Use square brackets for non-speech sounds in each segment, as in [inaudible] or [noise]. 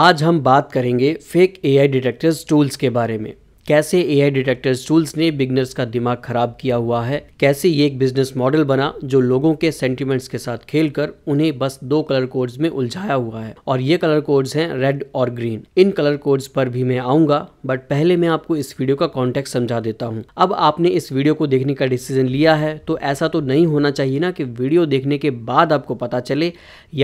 आज हम बात करेंगे फेक एआई डिटेक्टर्स टूल्स के बारे में कैसे ए आई डिटेक्टर्स टूल्स ने बिगनर्स का दिमाग खराब किया हुआ है कैसे ये एक बिजनेस मॉडल बना जो लोगों के सेंटिमेंट्स के साथ खेलकर उन्हें बस दो कलर कोड्स में उलझाया हुआ है और ये कलर कोड्स हैं रेड और ग्रीन इन कलर कोड्स पर भी मैं आऊंगा बट पहले मैं आपको इस वीडियो का कॉन्टेक्ट समझा देता हूँ अब आपने इस वीडियो को देखने का डिसीजन लिया है तो ऐसा तो नहीं होना चाहिए ना कि वीडियो देखने के बाद आपको पता चले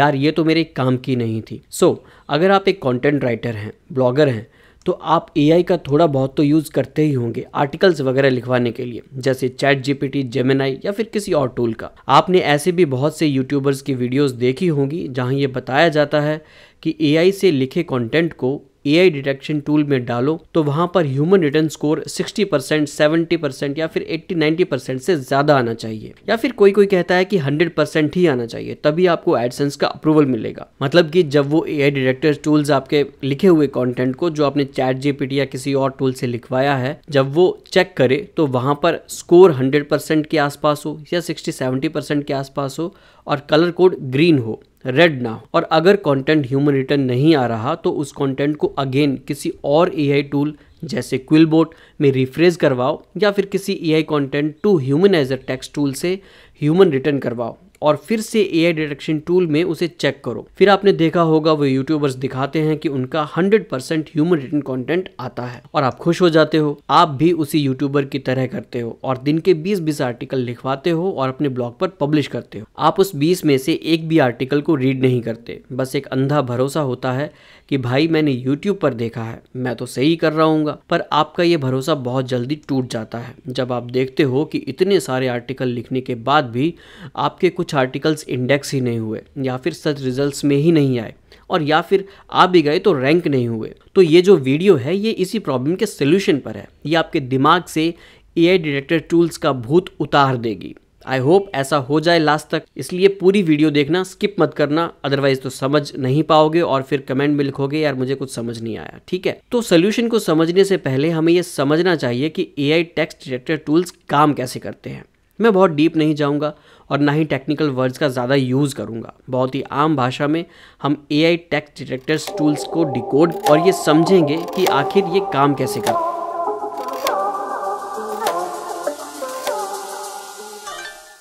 यार ये तो मेरे काम की नहीं थी सो so, अगर आप एक कॉन्टेंट राइटर हैं ब्लॉगर हैं तो आप ए का थोड़ा बहुत तो यूज़ करते ही होंगे आर्टिकल्स वगैरह लिखवाने के लिए जैसे चैट जी पी या फिर किसी और टूल का आपने ऐसे भी बहुत से यूट्यूबर्स की वीडियोज़ देखी होंगी जहाँ ये बताया जाता है कि ए से लिखे कॉन्टेंट को ए आई डिटेक्शन टूल में डालो तो वहां पर human return score 60 percent seventy percent या फिर 80 90 परसेंट से ज्यादा आना चाहिए या फिर कोई कोई कहता है कि 100 परसेंट ही आना चाहिए तभी आपको एडसेंस का अप्रूवल मिलेगा मतलब कि जब वो ए आई डिटेक्टर टूल आपके लिखे हुए कॉन्टेंट को जो आपने चैट जीपीटी या किसी और टूल से लिखवाया है जब वो चेक करे तो वहां पर स्कोर हंड्रेड के आसपास हो या सिक्सटी सेवेंटी के आसपास हो और कलर कोड ग्रीन हो रेड ना हो और अगर कंटेंट ह्यूमन रिटर्न नहीं आ रहा तो उस कंटेंट को अगेन किसी और एआई टूल जैसे क्विलबोट में रिफ्रेज करवाओ या फिर किसी AI content to human as a text tool से ह्यूमन रिटर्न करवाओ और फिर से ए आई डिटेक्शन टूल में उसे चेक करो फिर आपने देखा होगा वो यूट्यूबर्स दिखाते हैं कि उनका 100% ह्यूमन रिटन कॉन्टेंट आता है और आप खुश हो जाते हो आप भी उसी यूट्यूबर की तरह करते हो और दिन के 20 बीस आर्टिकल लिखवाते हो और अपने ब्लॉग पर पब्लिश करते हो आप उस 20 में से एक भी आर्टिकल को रीड नहीं करते बस एक अंधा भरोसा होता है कि भाई मैंने यूट्यूब पर देखा है मैं तो सही कर रहा हूँ पर आपका ये भरोसा बहुत जल्दी टूट जाता है जब आप देखते हो कि इतने सारे आर्टिकल लिखने के बाद भी आपके कुछ कुछ आर्टिकल्स इंडेक्स ही नहीं हुए या फिर सर्च रिजल्ट्स में ही नहीं आए और या फिर आ भी गए तो रैंक नहीं हुए तो ये जो वीडियो है ये इसी प्रॉब्लम के सोल्यूशन पर है ये आपके दिमाग से ए आई डिटेक्टर टूल्स का भूत उतार देगी आई होप ऐसा हो जाए लास्ट तक इसलिए पूरी वीडियो देखना स्किप मत करना अदरवाइज तो समझ नहीं पाओगे और फिर कमेंट में लिखोगे यार मुझे कुछ समझ नहीं आया ठीक है तो सोल्यूशन को समझने से पहले हमें यह समझना चाहिए कि ए आई टेक्स्ट डिटेक्टर टूल्स काम कैसे करते हैं मैं बहुत डीप नहीं जाऊँगा और ना ही टेक्निकल वर्ड्स का ज़्यादा यूज़ करूँगा बहुत ही आम भाषा में हम A I text detectors tools को डिकोड और ये समझेंगे कि आखिर ये काम कैसे करें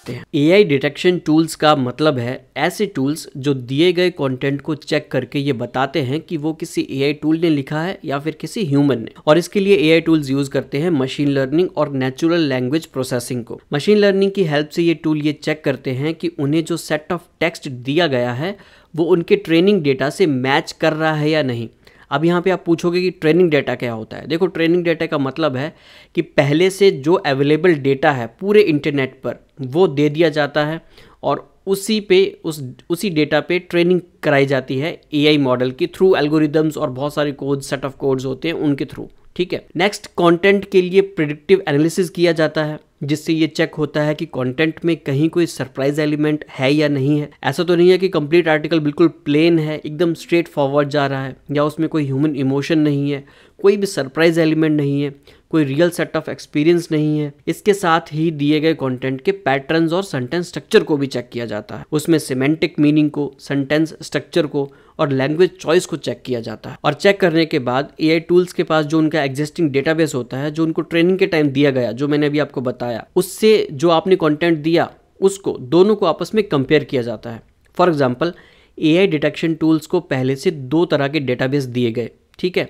सकते हैं आई डिटेक्शन टूल्स का मतलब है ऐसे टूल्स जो दिए गए कॉन्टेंट को चेक करके ये बताते हैं कि वो किसी ए आई टूल ने लिखा है या फिर किसी ह्यूमन ने और इसके लिए ए आई टूल्स यूज करते हैं मशीन लर्निंग और नेचुरल लैंग्वेज प्रोसेसिंग को मशीन लर्निंग की हेल्प से ये टूल ये चेक करते हैं कि उन्हें जो सेट ऑफ टेक्स्ट दिया गया है वो उनके ट्रेनिंग डेटा से मैच कर रहा है या नहीं अब यहाँ पे आप पूछोगे कि ट्रेनिंग डेटा क्या होता है देखो ट्रेनिंग डेटा का मतलब है कि पहले से जो अवेलेबल डेटा है पूरे इंटरनेट पर वो दे दिया जाता है और उसी पे उस उसी डेटा पे ट्रेनिंग कराई जाती है एआई मॉडल की थ्रू एल्गोरिदम्स और बहुत सारे कोड सेट ऑफ कोड्स होते हैं उनके थ्रू ठीक है नेक्स्ट कंटेंट के लिए प्रिडिक्टिव एनालिसिस किया जाता है जिससे ये चेक होता है कि कंटेंट में कहीं कोई सरप्राइज एलिमेंट है या नहीं है ऐसा तो नहीं है कि कंप्लीट आर्टिकल बिल्कुल प्लेन है एकदम स्ट्रेट फॉरवर्ड जा रहा है या उसमें कोई ह्यूमन इमोशन नहीं है कोई भी सरप्राइज एलिमेंट नहीं है कोई रियल सेट ऑफ एक्सपीरियंस नहीं है इसके साथ ही दिए गए कंटेंट के पैटर्न्स और सेंटेंस स्ट्रक्चर को भी चेक किया जाता है उसमें सिमेंटिक मीनिंग को सेंटेंस स्ट्रक्चर को और लैंग्वेज चॉइस को चेक किया जाता है और चेक करने के बाद ए टूल्स के पास जो उनका एग्जिस्टिंग डेटाबेस होता है जो उनको ट्रेनिंग के टाइम दिया गया जो मैंने अभी आपको बताया उससे जो आपने कॉन्टेंट दिया उसको दोनों को आपस में कंपेयर किया जाता है for example A detection tools को पहले से दो तरह के डेटाबेस दिए गए ठीक है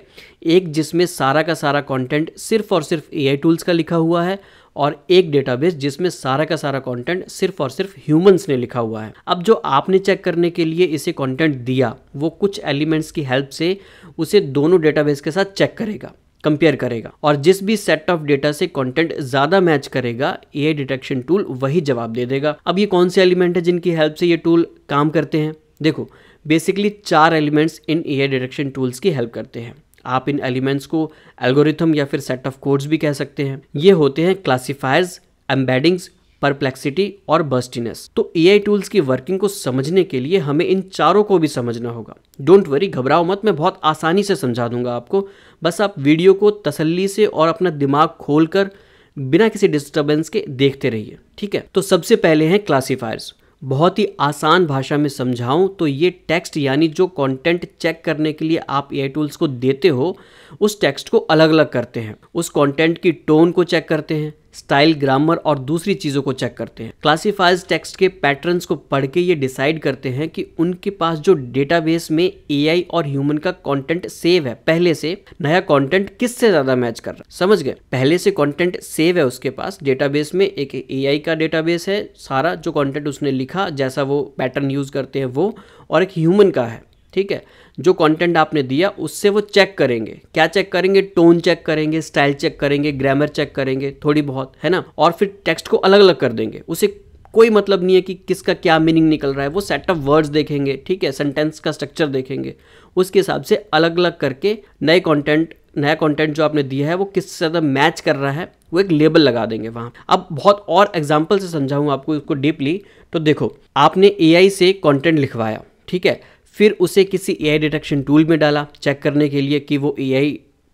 एक जिसमें सारा का सारा कंटेंट सिर्फ और सिर्फ एआई टूल्स का लिखा हुआ है और एक डेटाबेस जिसमें सारा का सारा कंटेंट सिर्फ और सिर्फ ह्यूमंस ने लिखा हुआ है अब जो आपने चेक करने के लिए इसे कंटेंट दिया वो कुछ एलिमेंट्स की हेल्प से उसे दोनों डेटाबेस के साथ चेक करेगा कंपेयर करेगा और जिस भी सेट ऑफ डेटा से कंटेंट ज़्यादा मैच करेगा ए डिटेक्शन टूल वही जवाब दे देगा अब ये कौन से एलिमेंट है जिनकी हेल्प से ये टूल काम करते हैं देखो बेसिकली चार elements in A detection tools की हेल्प करते हैं आप इन एलिमेंट्स को एल्गोरिथम या फिर सेट ऑफ कोड्स भी कह सकते हैं ये होते हैं क्लासीफायर्स एम्बेडिंग्स परप्लेक्सिटी और बर्स्टिनेस तो ए टूल्स की वर्किंग को समझने के लिए हमें इन चारों को भी समझना होगा डोंट वरी घबराओ मत मैं बहुत आसानी से समझा दूंगा आपको बस आप वीडियो को तसल्ली से और अपना दिमाग खोल कर बिना किसी डिस्टर्बेंस के देखते रहिए ठीक है तो सबसे पहले हैं क्लासीफायर्स बहुत ही आसान भाषा में समझाऊं तो ये टेक्स्ट यानी जो कंटेंट चेक करने के लिए आप ए टूल्स को देते हो उस टेक्स्ट को अलग अलग करते हैं उस कंटेंट की टोन को चेक करते हैं स्टाइल ग्रामर और दूसरी चीज़ों को चेक करते हैं क्लासीफाइज टेक्स्ट के पैटर्न्स को पढ़ के ये डिसाइड करते हैं कि उनके पास जो डेटाबेस में एआई और ह्यूमन का कंटेंट सेव है पहले से नया कंटेंट किससे ज़्यादा मैच कर रहा है समझ गए पहले से कंटेंट सेव है उसके पास डेटाबेस में एक ए का डेटाबेस है सारा जो कॉन्टेंट उसने लिखा जैसा वो पैटर्न यूज़ करते हैं वो और एक ह्यूमन का है ठीक है जो कंटेंट आपने दिया उससे वो चेक करेंगे क्या चेक करेंगे टोन चेक करेंगे स्टाइल चेक करेंगे ग्रामर चेक करेंगे थोड़ी बहुत है ना और फिर टेक्स्ट को अलग अलग कर देंगे उसे कोई मतलब नहीं है कि किसका क्या मीनिंग निकल रहा है वो सेट ऑफ वर्ड्स देखेंगे ठीक है सेंटेंस का स्ट्रक्चर देखेंगे उसके हिसाब से अलग अलग करके नए कंटेंट नया कंटेंट जो आपने दिया है वो किस ज़्यादा मैच कर रहा है वो एक लेबल लगा देंगे वहाँ अब बहुत और एग्जाम्पल से समझाऊँ आपको इसको डीपली तो देखो आपने ए से कॉन्टेंट लिखवाया ठीक है फिर उसे किसी ए डिटेक्शन टूल में डाला चेक करने के लिए कि वो ए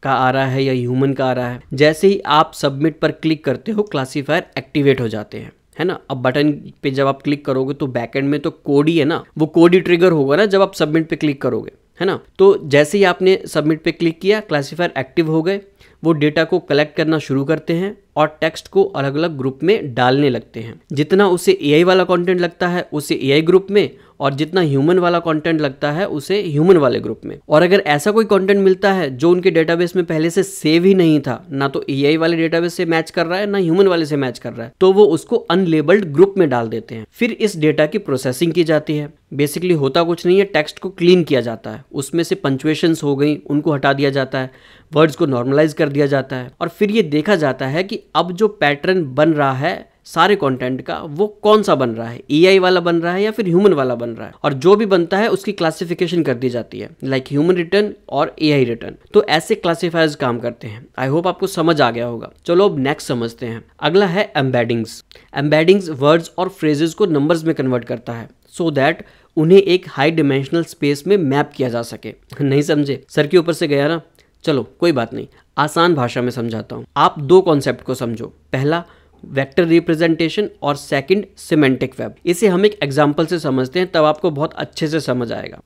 का आ रहा है या ह्यूमन का आ रहा है जैसे ही आप सबमिट पर क्लिक करते हो क्लासीफायर एक्टिवेट हो जाते हैं है ना अब बटन पे जब आप क्लिक करोगे तो बैकएंड में तो कोड ही है ना वो कोड ही ट्रिगर होगा ना जब आप सबमिट पे क्लिक करोगे है ना तो जैसे ही आपने सबमिट पे क्लिक किया क्लासीफायर एक्टिव हो गए वो डेटा को कलेक्ट करना शुरू करते हैं और टेक्स्ट को अलग अलग ग्रुप में डालने लगते हैं जितना उसे ए वाला कॉन्टेंट लगता है उसे ए ग्रुप में और जितना ह्यूमन वाला कंटेंट लगता है उसे ह्यूमन वाले ग्रुप में और अगर ऐसा कोई कंटेंट मिलता है जो उनके डेटाबेस में पहले से सेव ही नहीं था ना तो ए वाले डेटाबेस से मैच कर रहा है ना ह्यूमन वाले से मैच कर रहा है तो वो उसको अनलेबल्ड ग्रुप में डाल देते हैं फिर इस डेटा की प्रोसेसिंग की जाती है बेसिकली होता कुछ नहीं है टेक्स्ट को क्लीन किया जाता है उसमें से पंचुएशंस हो गई उनको हटा दिया जाता है वर्ड्स को नॉर्मलाइज कर दिया जाता है और फिर ये देखा जाता है कि अब जो पैटर्न बन रहा है सारे कंटेंट का वो कौन सा बन रहा है ए वाला बन रहा है या फिर ह्यूमन वाला बन रहा है और जो भी बनता है उसकी क्लासिफिकेशन कर दी जाती है लाइक ह्यूमन रिटर्न और ए रिटर्न तो ऐसे क्लासीफायर्स काम करते हैं आई होप आपको समझ आ गया होगा चलो अब नेक्स्ट समझते हैं अगला है एम्बेडिंग्स एम्बेडिंग्स वर्ड्स और फ्रेजेस को नंबर्स में कन्वर्ट करता है सो so दैट उन्हें एक हाई डिमेंशनल स्पेस में मैप किया जा सके नहीं समझे सर के ऊपर से गया ना चलो कोई बात नहीं आसान भाषा में समझाता हूँ आप दो कॉन्सेप्ट को समझो पहला वेक्टर रिप्रेजेंटेशन और सेकंड सिमेंटिक वेब इसे हम एक एग्जांपल से समझते हैं तब आपको बहुत अच्छे से समझ आएगा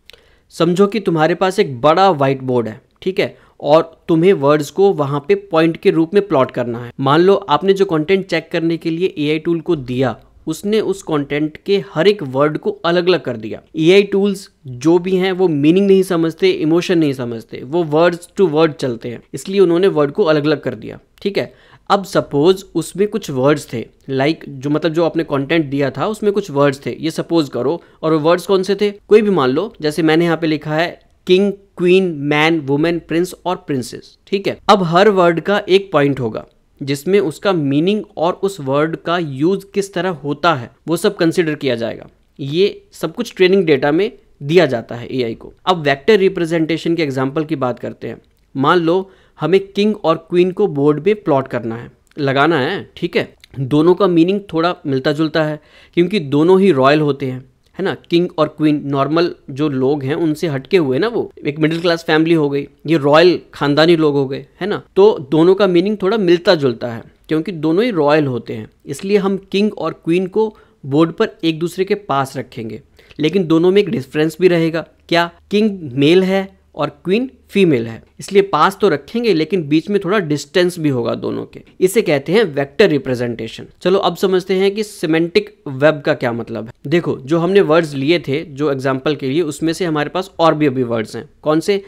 समझो कि तुम्हारे पास एक बड़ा व्हाइट बोर्ड है ठीक है और तुम्हें वर्ड्स को वहाँ पे पॉइंट के रूप में प्लॉट करना है मान लो आपने जो कंटेंट चेक करने के लिए ए टूल को दिया उसने उस कंटेंट के हर एक वर्ड को अलग अलग कर दिया ए टूल्स जो भी हैं वो मीनिंग नहीं समझते इमोशन नहीं समझते वो वर्ड्स टू वर्ड चलते हैं इसलिए उन्होंने वर्ड को अलग अलग कर दिया ठीक है अब सपोज उसमें कुछ वर्ड्स थे लाइक like, जो मतलब जो आपने कंटेंट दिया था उसमें कुछ वर्ड्स थे ये सपोज करो और वो वर्ड्स कौन से थे कोई भी मान लो जैसे मैंने यहाँ पे लिखा है king queen man women prince और प्रिंसेस ठीक है अब हर वर्ड का एक पॉइंट होगा जिसमें उसका मीनिंग और उस वर्ड का यूज किस तरह होता है वो सब कंसिडर किया जाएगा ये सब कुछ ट्रेनिंग डेटा में दिया जाता है एआई को अब वेक्टर रिप्रेजेंटेशन के एग्जाम्पल की बात करते हैं मान लो हमें किंग और क्वीन को बोर्ड पे प्लॉट करना है लगाना है ठीक है दोनों का मीनिंग थोड़ा मिलता जुलता है क्योंकि दोनों ही रॉयल होते हैं है ना किंग और क्वीन नॉर्मल जो लोग हैं उनसे हटके हुए ना वो एक मिडिल क्लास फैमिली हो गई ये रॉयल खानदानी लोग हो गए है ना तो दोनों का मीनिंग थोड़ा मिलता जुलता है क्योंकि दोनों ही रॉयल होते हैं इसलिए हम किंग और क्वीन को बोर्ड पर एक दूसरे के पास रखेंगे लेकिन दोनों में एक डिफरेंस भी रहेगा क्या किंग मेल है और क्वीन फीमेल है इसलिए पास तो रखेंगे लेकिन बीच में थोड़ा डिस्टेंस भी होगा दोनों के इसे कहते हैं वेक्टर रिप्रेजेंटेशन चलो अब समझते हैं कि सिमेंटिक वेब का क्या मतलब है देखो जो हमने वर्ड्स लिए थे जो एग्जाम्पल के लिए उसमें से हमारे पास और भी अभी वर्ड्स हैं कौन से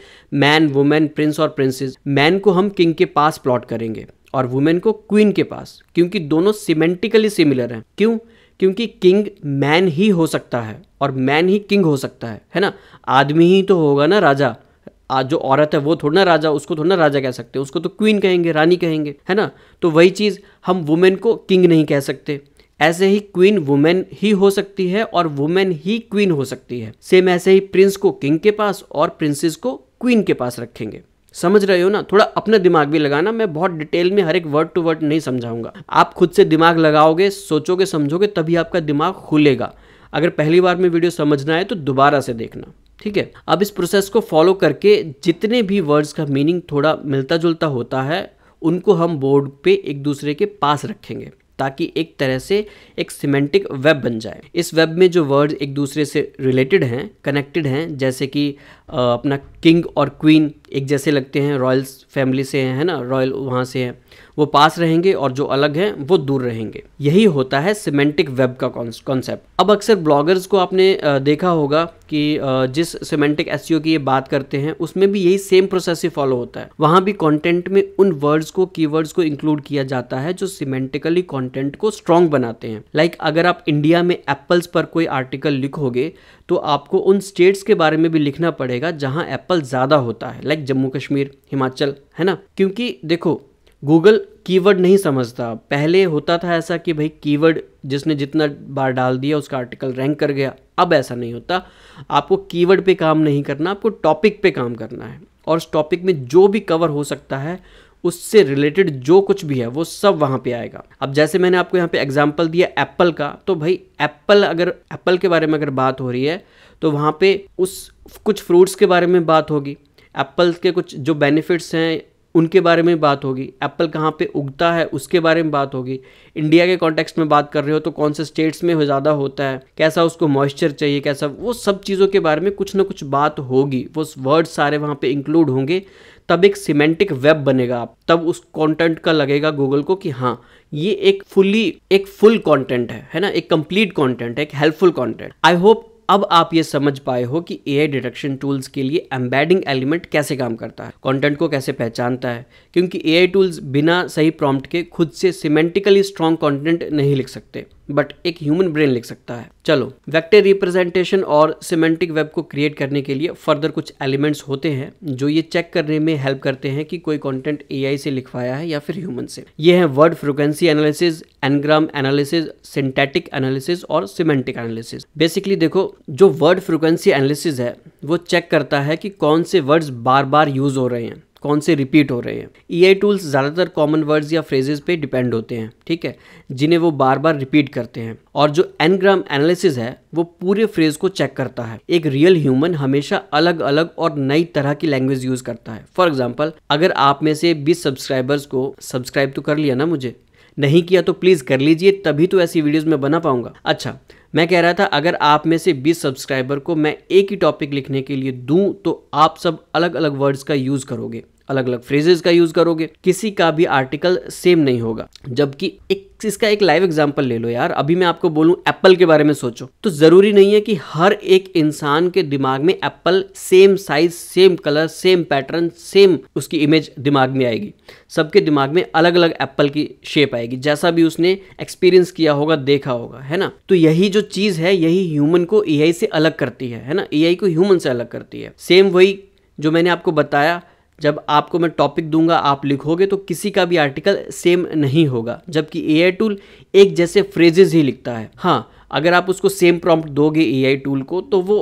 मैन वुमेन प्रिंस और प्रिंसेस मैन को हम किंग के पास प्लॉट करेंगे और वुमेन को क्वीन के पास क्योंकि दोनों सिमेंटिकली सिमिलर हैं क्यों क्योंकि किंग मैन ही हो सकता है और मैन ही किंग हो सकता है है ना आदमी ही तो होगा ना राजा आज जो औरत है वो थोड़ा ना राजा उसको थोड़ा ना राजा कह सकते हैं उसको तो क्वीन कहेंगे रानी कहेंगे है ना तो वही चीज़ हम वुमेन को किंग नहीं कह सकते ऐसे ही क्वीन वुमेन ही हो सकती है और वुमेन ही क्वीन हो सकती है सेम ऐसे ही प्रिंस को किंग के पास और प्रिंसेस को क्वीन के पास रखेंगे समझ रहे हो ना थोड़ा अपना दिमाग भी लगाना मैं बहुत डिटेल में हर एक वर्ड टू वर्ड नहीं समझाऊंगा आप खुद से दिमाग लगाओगे सोचोगे समझोगे तभी आपका दिमाग खुलेगा अगर पहली बार में वीडियो समझना है तो दोबारा से देखना ठीक है अब इस प्रोसेस को फॉलो करके जितने भी वर्ड्स का मीनिंग थोड़ा मिलता जुलता होता है उनको हम बोर्ड पे एक दूसरे के पास रखेंगे ताकि एक तरह से एक सीमेंटिक वेब बन जाए इस वेब में जो वर्ड एक दूसरे से रिलेटेड हैं कनेक्टेड हैं जैसे कि अपना किंग और क्वीन एक जैसे लगते हैं रॉयल फैमिली से हैं है ना रॉयल वहाँ से हैं वो पास रहेंगे और जो अलग हैं वो दूर रहेंगे यही होता है सीमेंटिक वेब का कॉन्सेप्ट अब अक्सर ब्लॉगर्स को आपने देखा होगा कि जिस सीमेंटिक एस e की ये बात करते हैं उसमें भी यही सेम प्रोसेस ही फॉलो होता है वहाँ भी कॉन्टेंट में उन वर्ड्स को की को इंक्लूड किया जाता है जो सीमेंटिकली कॉन्टेंट को स्ट्रॉन्ग बनाते हैं लाइक like अगर आप इंडिया में एप्पल्स पर कोई आर्टिकल लिखोगे तो आपको उन स्टेट्स के बारे में भी लिखना पड़ेगा जहाँ एप्पल ज़्यादा होता है लाइक जम्मू कश्मीर हिमाचल है ना क्योंकि देखो गूगल कीवर्ड नहीं समझता पहले होता था ऐसा कि भाई कीवर्ड जिसने जितना बार डाल दिया उसका आर्टिकल रैंक कर गया अब ऐसा नहीं होता आपको कीवर्ड पे काम नहीं करना आपको टॉपिक पे काम करना है और उस टॉपिक में जो भी कवर हो सकता है उससे रिलेटेड जो कुछ भी है वो सब वहाँ पे आएगा अब जैसे मैंने आपको यहाँ पे एग्ज़ाम्पल दिया एप्पल का तो भाई एप्पल अगर एप्पल के बारे में अगर बात हो रही है तो वहाँ पे उस कुछ फ्रूट्स के बारे में बात होगी एप्पल के कुछ जो बेनिफिट्स हैं उनके बारे में बात होगी एप्पल कहाँ पे उगता है उसके बारे में बात होगी इंडिया के कॉन्टेक्स्ट में बात कर रहे हो तो कौन से स्टेट्स में ज़्यादा होता है कैसा उसको मॉइस्चर चाहिए कैसा वो सब चीज़ों के बारे में कुछ ना कुछ बात होगी वो वर्ड्स सारे वहाँ पे इंक्लूड होंगे तब एक सीमेंटिक वेब बनेगा आप तब उस कंटेंट का लगेगा गूगल को कि हाँ ये एक फुली एक फुल कंटेंट है है ना एक कंप्लीट कंटेंट है एक हेल्पफुल कंटेंट आई होप अब आप ये समझ पाए हो कि ए आई डिटेक्शन टूल्स के लिए एम्बेडिंग एलिमेंट कैसे काम करता है कंटेंट को कैसे पहचानता है क्योंकि ए आई टूल्स बिना सही प्रॉम्प्ट के खुद से सिमेंटिकली स्ट्रॉन्ग कॉन्टेंट नहीं लिख सकते बट एक ह्यूमन ब्रेन लिख सकता है चलो वेक्टर रिप्रेजेंटेशन और सिमेंटिक वेब को क्रिएट करने के लिए फर्दर कुछ एलिमेंट्स होते हैं जो ये चेक करने में हेल्प करते हैं कि कोई कंटेंट एआई से लिखवाया है या फिर ह्यूमन से ये है word frequency analysis n gram analysis syntactic analysis और सिमेंटिक एनालिसिस बेसिकली देखो जो वर्ड फ्रिक्वेंसी एनालिसिस है वो चेक करता है कि कौन से वर्ड्स बार बार यूज हो रहे हैं कौन से रिपीट हो रहे हैं ई आई टूल्स ज़्यादातर कॉमन वर्ड्स या फ्रेजेज पे डिपेंड होते हैं ठीक है जिन्हें वो बार बार रिपीट करते हैं और जो एनग्राम एनालिसिस है वो पूरे फ्रेज को चेक करता है एक रियल ह्यूमन हमेशा अलग अलग और नई तरह की लैंग्वेज यूज करता है फॉर एग्जाम्पल अगर आप में से बीस सब्सक्राइबर्स को सब्सक्राइब तो कर लिया ना मुझे नहीं किया तो प्लीज़ कर लीजिए तभी तो ऐसी वीडियोज में बना पाऊंगा अच्छा मैं कह रहा था अगर आप में से 20 सब्सक्राइबर को मैं एक ही टॉपिक लिखने के लिए दूं तो आप सब अलग अलग वर्ड्स का यूज़ करोगे अलग अलग फ्रेजेस का यूज करोगे किसी का भी आर्टिकल सेम नहीं होगा जबकि एक इसका एक लाइव एग्जाम्पल ले लो यार अभी मैं आपको बोलूँ एप्पल के बारे में सोचो तो ज़रूरी नहीं है कि हर एक इंसान के दिमाग में apple same size same colour same pattern same उसकी इमेज दिमाग में आएगी सबके दिमाग में अलग अलग एप्पल की शेप आएगी जैसा भी उसने एक्सपीरियंस किया होगा देखा होगा है ना तो यही जो चीज़ है यही ह्यूमन को ए से अलग करती है है ना ए को ह्यूमन से अलग करती है सेम वही जो मैंने आपको बताया जब आपको मैं टॉपिक दूंगा आप लिखोगे तो किसी का भी आर्टिकल सेम नहीं होगा जबकि ए टूल एक जैसे फ्रेजेज ही लिखता है हाँ अगर आप उसको सेम प्रॉम्प्ट दोगे ए टूल को तो वो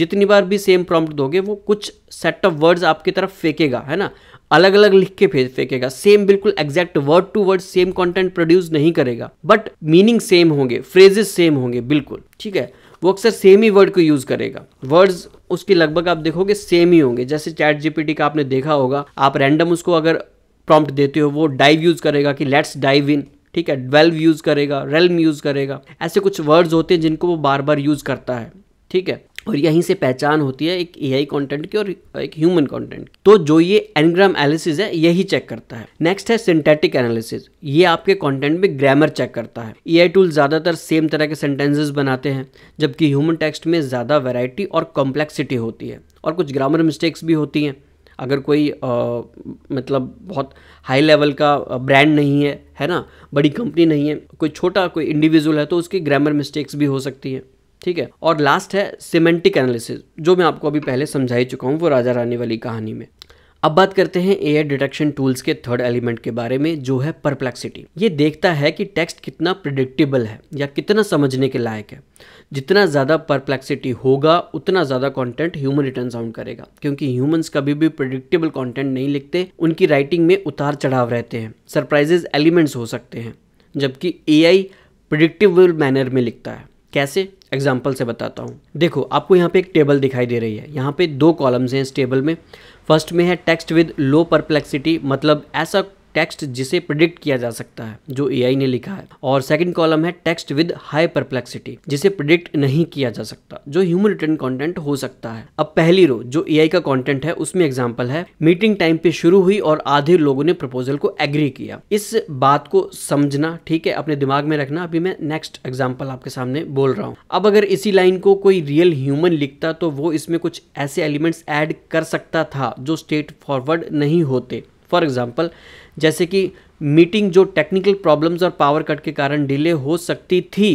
जितनी बार भी सेम प्रॉम्प्ट दोगे वो कुछ सेट ऑफ वर्ड्स आपकी तरफ फेंकेगा है ना अलग अलग लिख के फेंकेगा सेम बिल्कुल exact word to word same content produce नहीं करेगा बट मीनिंग सेम होंगे फ्रेजेस सेम होंगे बिल्कुल ठीक है वो अक्सर सेम ही वर्ड को यूज़ करेगा वर्ड्स उसके लगभग आप देखोगे सेम ही होंगे जैसे चैट जीपीटी का आपने देखा होगा आप रैंडम उसको अगर प्रॉम्प्ट देते हो वो डाइव यूज़ करेगा कि लेट्स डाइव इन ठीक है ड्वेल्व यूज़ करेगा रेलम यूज़ करेगा ऐसे कुछ वर्ड्स होते हैं जिनको वो बार बार यूज़ करता है ठीक है और यहीं से पहचान होती है एक ए आई कॉन्टेंट की और एक ह्यूमन कॉन्टेंट तो जो ये एनग्राम एनालिसिस है यही चेक करता है नेक्स्ट है सिंथेटिक एनालिसिस ये आपके कॉन्टेंट में ग्रामर चेक करता है ए आई टूल ज़्यादातर सेम तरह के सेंटेंसेज बनाते हैं जबकि ह्यूमन टेक्स्ट में ज़्यादा वेराइटी और कॉम्प्लेक्सिटी होती है और कुछ ग्रामर मिस्टेक्स भी होती हैं अगर कोई आ, मतलब बहुत हाई लेवल का ब्रांड नहीं है है ना बड़ी कंपनी नहीं है कोई छोटा कोई इंडिविजुअल है तो उसकी ग्रामर मिस्टेक्स भी हो सकती हैं ठीक है और लास्ट है सिमेंटिक एनालिसिस जो मैं आपको अभी पहले समझा ही चुका हूँ वो राजा रानी वाली कहानी में अब बात करते हैं ए डिटेक्शन टूल्स के थर्ड एलिमेंट के बारे में जो है परप्लेक्सिटी ये देखता है कि टेक्स्ट कितना प्रिडिक्टेबल है या कितना समझने के लायक है जितना ज़्यादा परप्लेक्सिटी होगा उतना ज़्यादा कंटेंट ह्यूमन रिटर्न साउंड करेगा क्योंकि ह्यूमंस कभी भी प्रिडिक्टेबल कंटेंट नहीं लिखते उनकी राइटिंग में उतार चढ़ाव रहते हैं सरप्राइजेज एलिमेंट्स हो सकते हैं जबकि ए प्रिडिक्टेबल मैनर में लिखता है कैसे एग्जाम्पल से बताता हूँ देखो आपको यहाँ पे एक टेबल दिखाई दे रही है यहाँ पे दो कॉलम्स हैं इस टेबल में फर्स्ट में है टेक्स्ट विद लो परप्लेक्सिटी मतलब ऐसा टेक्स्ट जिसे प्रिडिक्ट किया जा सकता है जो एआई ने लिखा है और सेकंड कॉलम है टेक्स्ट विद हाई परप्लेक्सिटी जिसे प्रिडिक्ट नहीं किया जा सकता जो ह्यूमन रिटर्न कंटेंट हो सकता है अब पहली रो जो एआई का कंटेंट है उसमें एग्जांपल है मीटिंग टाइम पे शुरू हुई और आधे लोगों ने प्रपोजल को एग्री किया इस बात को समझना ठीक है अपने दिमाग में रखना अभी मैं नेक्स्ट एग्जाम्पल आपके सामने बोल रहा हूँ अब अगर इसी लाइन को कोई रियल ह्यूमन लिखता तो वो इसमें कुछ ऐसे एलिमेंट्स एड कर सकता था जो स्टेट फॉरवर्ड नहीं होते फॉर एग्जाम्पल जैसे कि मीटिंग जो टेक्निकल प्रॉब्लम्स और पावर कट के कारण डिले हो सकती थी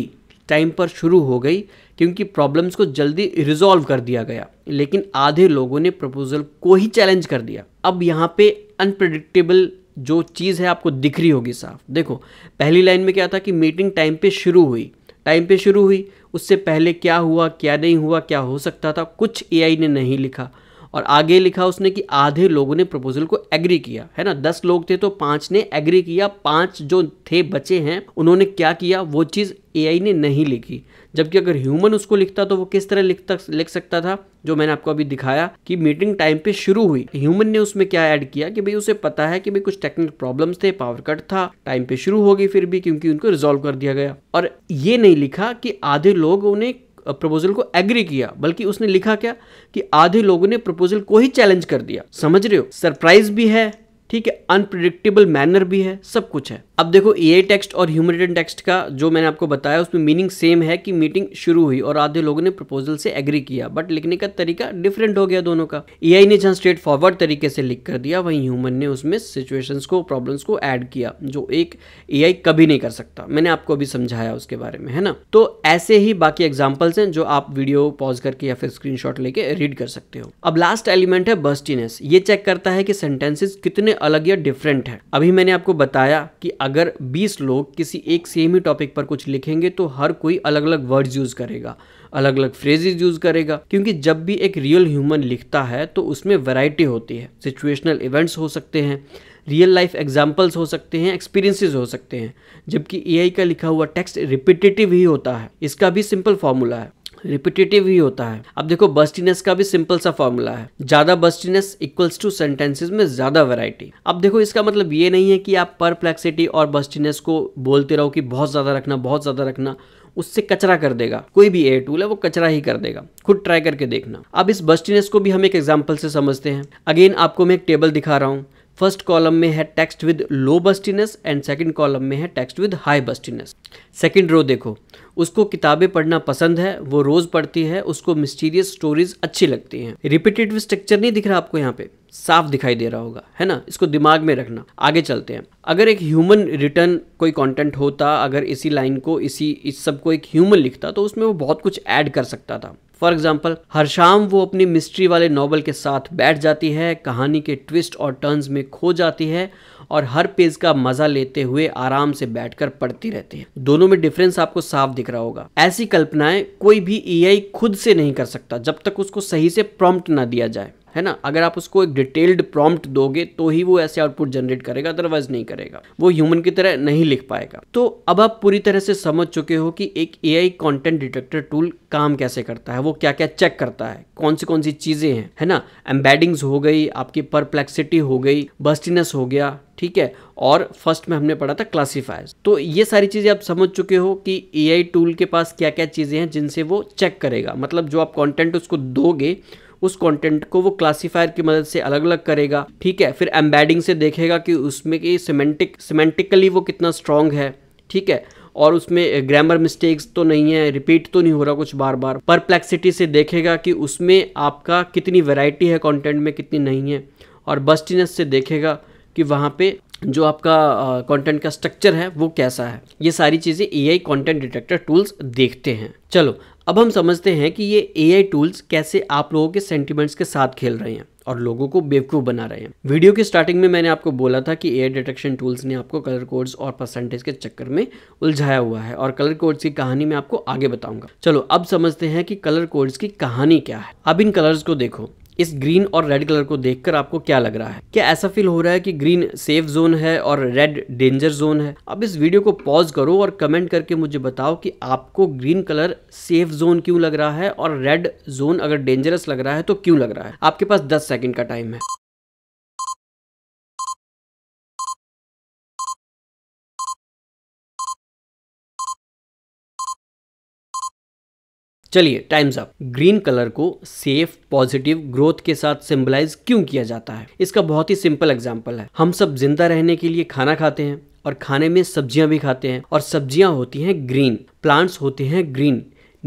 टाइम पर शुरू हो गई क्योंकि प्रॉब्लम्स को जल्दी रिजॉल्व कर दिया गया लेकिन आधे लोगों ने प्रपोजल को ही चैलेंज कर दिया अब यहाँ पे अनप्रडिक्टेबल जो चीज़ है आपको दिख रही होगी साफ देखो पहली लाइन में क्या था कि मीटिंग टाइम पे शुरू हुई टाइम पे शुरू हुई उससे पहले क्या हुआ क्या नहीं हुआ क्या हो सकता था कुछ एआई ने नहीं लिखा और आगे लिखा उसने कि आधे लोगों ने प्रपोजल को एग्री किया है ना दस लोग थे तो पांच ने एग्री किया पांच जो थे बचे हैं उन्होंने क्या किया वो चीज़ ए ने नहीं लिखी जबकि अगर ह्यूमन उसको लिखता तो वो किस तरह लिखता लिख सकता था जो मैंने आपको अभी दिखाया कि मीटिंग टाइम पे शुरू हुई ह्यूमन ने उसमें क्या ऐड किया कि भाई उसे पता है कि भाई कुछ टेक्निकल प्रॉब्लम्स थे पावर कट था टाइम पे शुरू हो गई फिर भी क्योंकि उनको रिजोल्व कर दिया गया और ये नहीं लिखा कि आधे लोग उन्हें प्रपोजल को एग्री किया बल्कि उसने लिखा क्या कि आधे लोगों ने प्रपोजल को ही चैलेंज कर दिया समझ रहे हो सरप्राइज भी है ठीक है अनप्रिडिक्टेबल मैनर भी है सब कुछ है अब देखो ए टेक्स्ट और ह्यूमन रिटन टेक्स्ट का जो मैंने आपको बताया उसमें मीनिंग सेम है कि मीटिंग शुरू हुई और आधे लोगों ने प्रपोजल से एग्री किया बट लिखने का तरीका डिफरेंट हो गया दोनों का ए ने जहाँ स्ट्रेट फॉरवर्ड तरीके से लिख कर दिया वहीं ह्यूमन ने उसमें सिचुएशंस को प्रॉब्लम्स को ऐड किया जो एक ए कभी नहीं कर सकता मैंने आपको अभी समझाया उसके बारे में है ना तो ऐसे ही बाकी एग्जाम्पल्स हैं जो आप वीडियो पॉज करके या फिर स्क्रीन लेके रीड कर सकते हो अब लास्ट एलिमेंट है बस्टिनेस ये चेक करता है कि सेंटेंसेज कितने अलग या डिफरेंट है अभी मैंने आपको बताया कि अगर 20 लोग किसी एक सेम ही टॉपिक पर कुछ लिखेंगे तो हर कोई अलग अलग वर्ड्स यूज़ करेगा अलग अलग फ्रेजेज यूज़ करेगा क्योंकि जब भी एक रियल ह्यूमन लिखता है तो उसमें वैरायटी होती है सिचुएशनल इवेंट्स हो सकते हैं रियल लाइफ एग्जाम्पल्स हो सकते हैं एक्सपीरियंसेस हो सकते हैं जबकि एआई का लिखा हुआ टेक्स्ट रिपीटेटिव ही होता है इसका भी सिंपल फॉर्मूला है रिपीटेटिव ही होता है अब देखो बस्टिनेस का भी सिंपल सा फॉर्मूला है ज्यादा बस्टिनेस इक्वल्स टू सेंटेंसेस में ज्यादा वेराइटी अब देखो इसका मतलब ये नहीं है कि आप परप्लेक्सिटी और बस्टिनेस को बोलते रहो कि बहुत ज्यादा रखना बहुत ज्यादा रखना उससे कचरा कर देगा कोई भी ए टूल है वो कचरा ही कर देगा खुद ट्राई करके देखना अब इस बस्टिनेस को भी हम एक एग्जाम्पल से समझते हैं अगेन आपको मैं एक टेबल दिखा रहा हूँ फर्स्ट कॉलम में है text with low burstiness and second column में है text with high burstiness second row देखो उसको किताबें पढ़ना पसंद है वो रोज़ पढ़ती है उसको मिस्टीरियस स्टोरीज अच्छी लगती हैं रिपीटेटिव स्ट्रक्चर नहीं दिख रहा आपको यहाँ पे साफ दिखाई दे रहा होगा है ना इसको दिमाग में रखना आगे चलते हैं अगर एक ह्यूमन रिटर्न कोई कंटेंट होता अगर इसी लाइन को इसी इस सब को एक ह्यूमन लिखता तो उसमें वो बहुत कुछ ऐड कर सकता था फॉर एग्जाम्पल हर शाम वो अपनी मिस्ट्री वाले नॉवल के साथ बैठ जाती है कहानी के ट्विस्ट और टर्न्स में खो जाती है और हर पेज का मजा लेते हुए आराम से बैठकर पढ़ती रहती है दोनों में डिफरेंस आपको साफ दिख रहा होगा ऐसी कल्पनाएं कोई भी एआई खुद से नहीं कर सकता जब तक उसको सही से प्रॉम्प्ट ना दिया जाए है ना अगर आप उसको एक डिटेल्ड प्रॉम्प्ट दोगे तो ही वो ऐसे आउटपुट जनरेट करेगा अदरवाइज नहीं करेगा वो ह्यूमन की तरह नहीं लिख पाएगा तो अब आप पूरी तरह से समझ चुके हो कि एक AI content detector tool काम कैसे करता है वो क्या क्या चेक करता है कौन सी कौन सी चीज़ें हैं है ना एम्बेडिंग्स हो गई आपकी परप्लेक्सिटी हो गई बस्टिनेस हो गया ठीक है और फर्स्ट में हमने पढ़ा था क्लासीफायर तो ये सारी चीज़ें आप समझ चुके हो कि ए टूल के पास क्या क्या चीज़ें हैं जिनसे वो चेक करेगा मतलब जो आप कॉन्टेंट उसको दोगे उस कंटेंट को वो क्लासिफायर की मदद से अलग अलग करेगा ठीक है फिर एम्बेडिंग से देखेगा कि उसमें की सिमेंटिक सिमेंटिकली वो कितना स्ट्रांग है ठीक है और उसमें ग्रामर मिस्टेक्स तो नहीं है रिपीट तो नहीं हो रहा कुछ बार बार परप्लेक्सिटी से देखेगा कि उसमें आपका कितनी वेराइटी है कॉन्टेंट में कितनी नहीं है और बस्टिनस से देखेगा कि वहाँ पे जो आपका कंटेंट का स्ट्रक्चर है वो कैसा है ये सारी चीज़ें AI content detector tools देखते हैं चलो अब हम समझते हैं कि ये आई टूल्स कैसे आप लोगों के सेंटिमेंट्स के साथ खेल रहे हैं और लोगों को बेवकूफ़ बना रहे हैं वीडियो की स्टार्टिंग में मैंने आपको बोला था कि एयर डिटेक्शन टूल्स ने आपको कलर कोड्स और परसेंटेज के चक्कर में उलझाया हुआ है और कलर कोड्स की कहानी मैं आपको आगे बताऊंगा चलो अब समझते हैं कि कलर कोड्स की कहानी क्या है अब इन कलर्स को देखो इस ग्रीन और रेड कलर को देखकर आपको क्या लग रहा है क्या ऐसा फील हो रहा है कि ग्रीन सेफ जोन है और रेड डेंजर जोन है अब इस वीडियो को पॉज करो और कमेंट करके मुझे बताओ कि आपको ग्रीन कलर सेफ जोन क्यों लग रहा है और रेड जोन अगर डेंजरस लग रहा है तो क्यों लग रहा है आपके पास दस सेकेंड का टाइम है चलिए टाइम्स अप ग्रीन कलर को सेफ पॉजिटिव ग्रोथ के साथ सिंबलाइज क्यों किया जाता है इसका बहुत ही सिंपल एग्जाम्पल है हम सब जिंदा रहने के लिए खाना खाते हैं और खाने में सब्जियां भी खाते हैं और सब्जियां होती हैं ग्रीन प्लांट्स होते हैं ग्रीन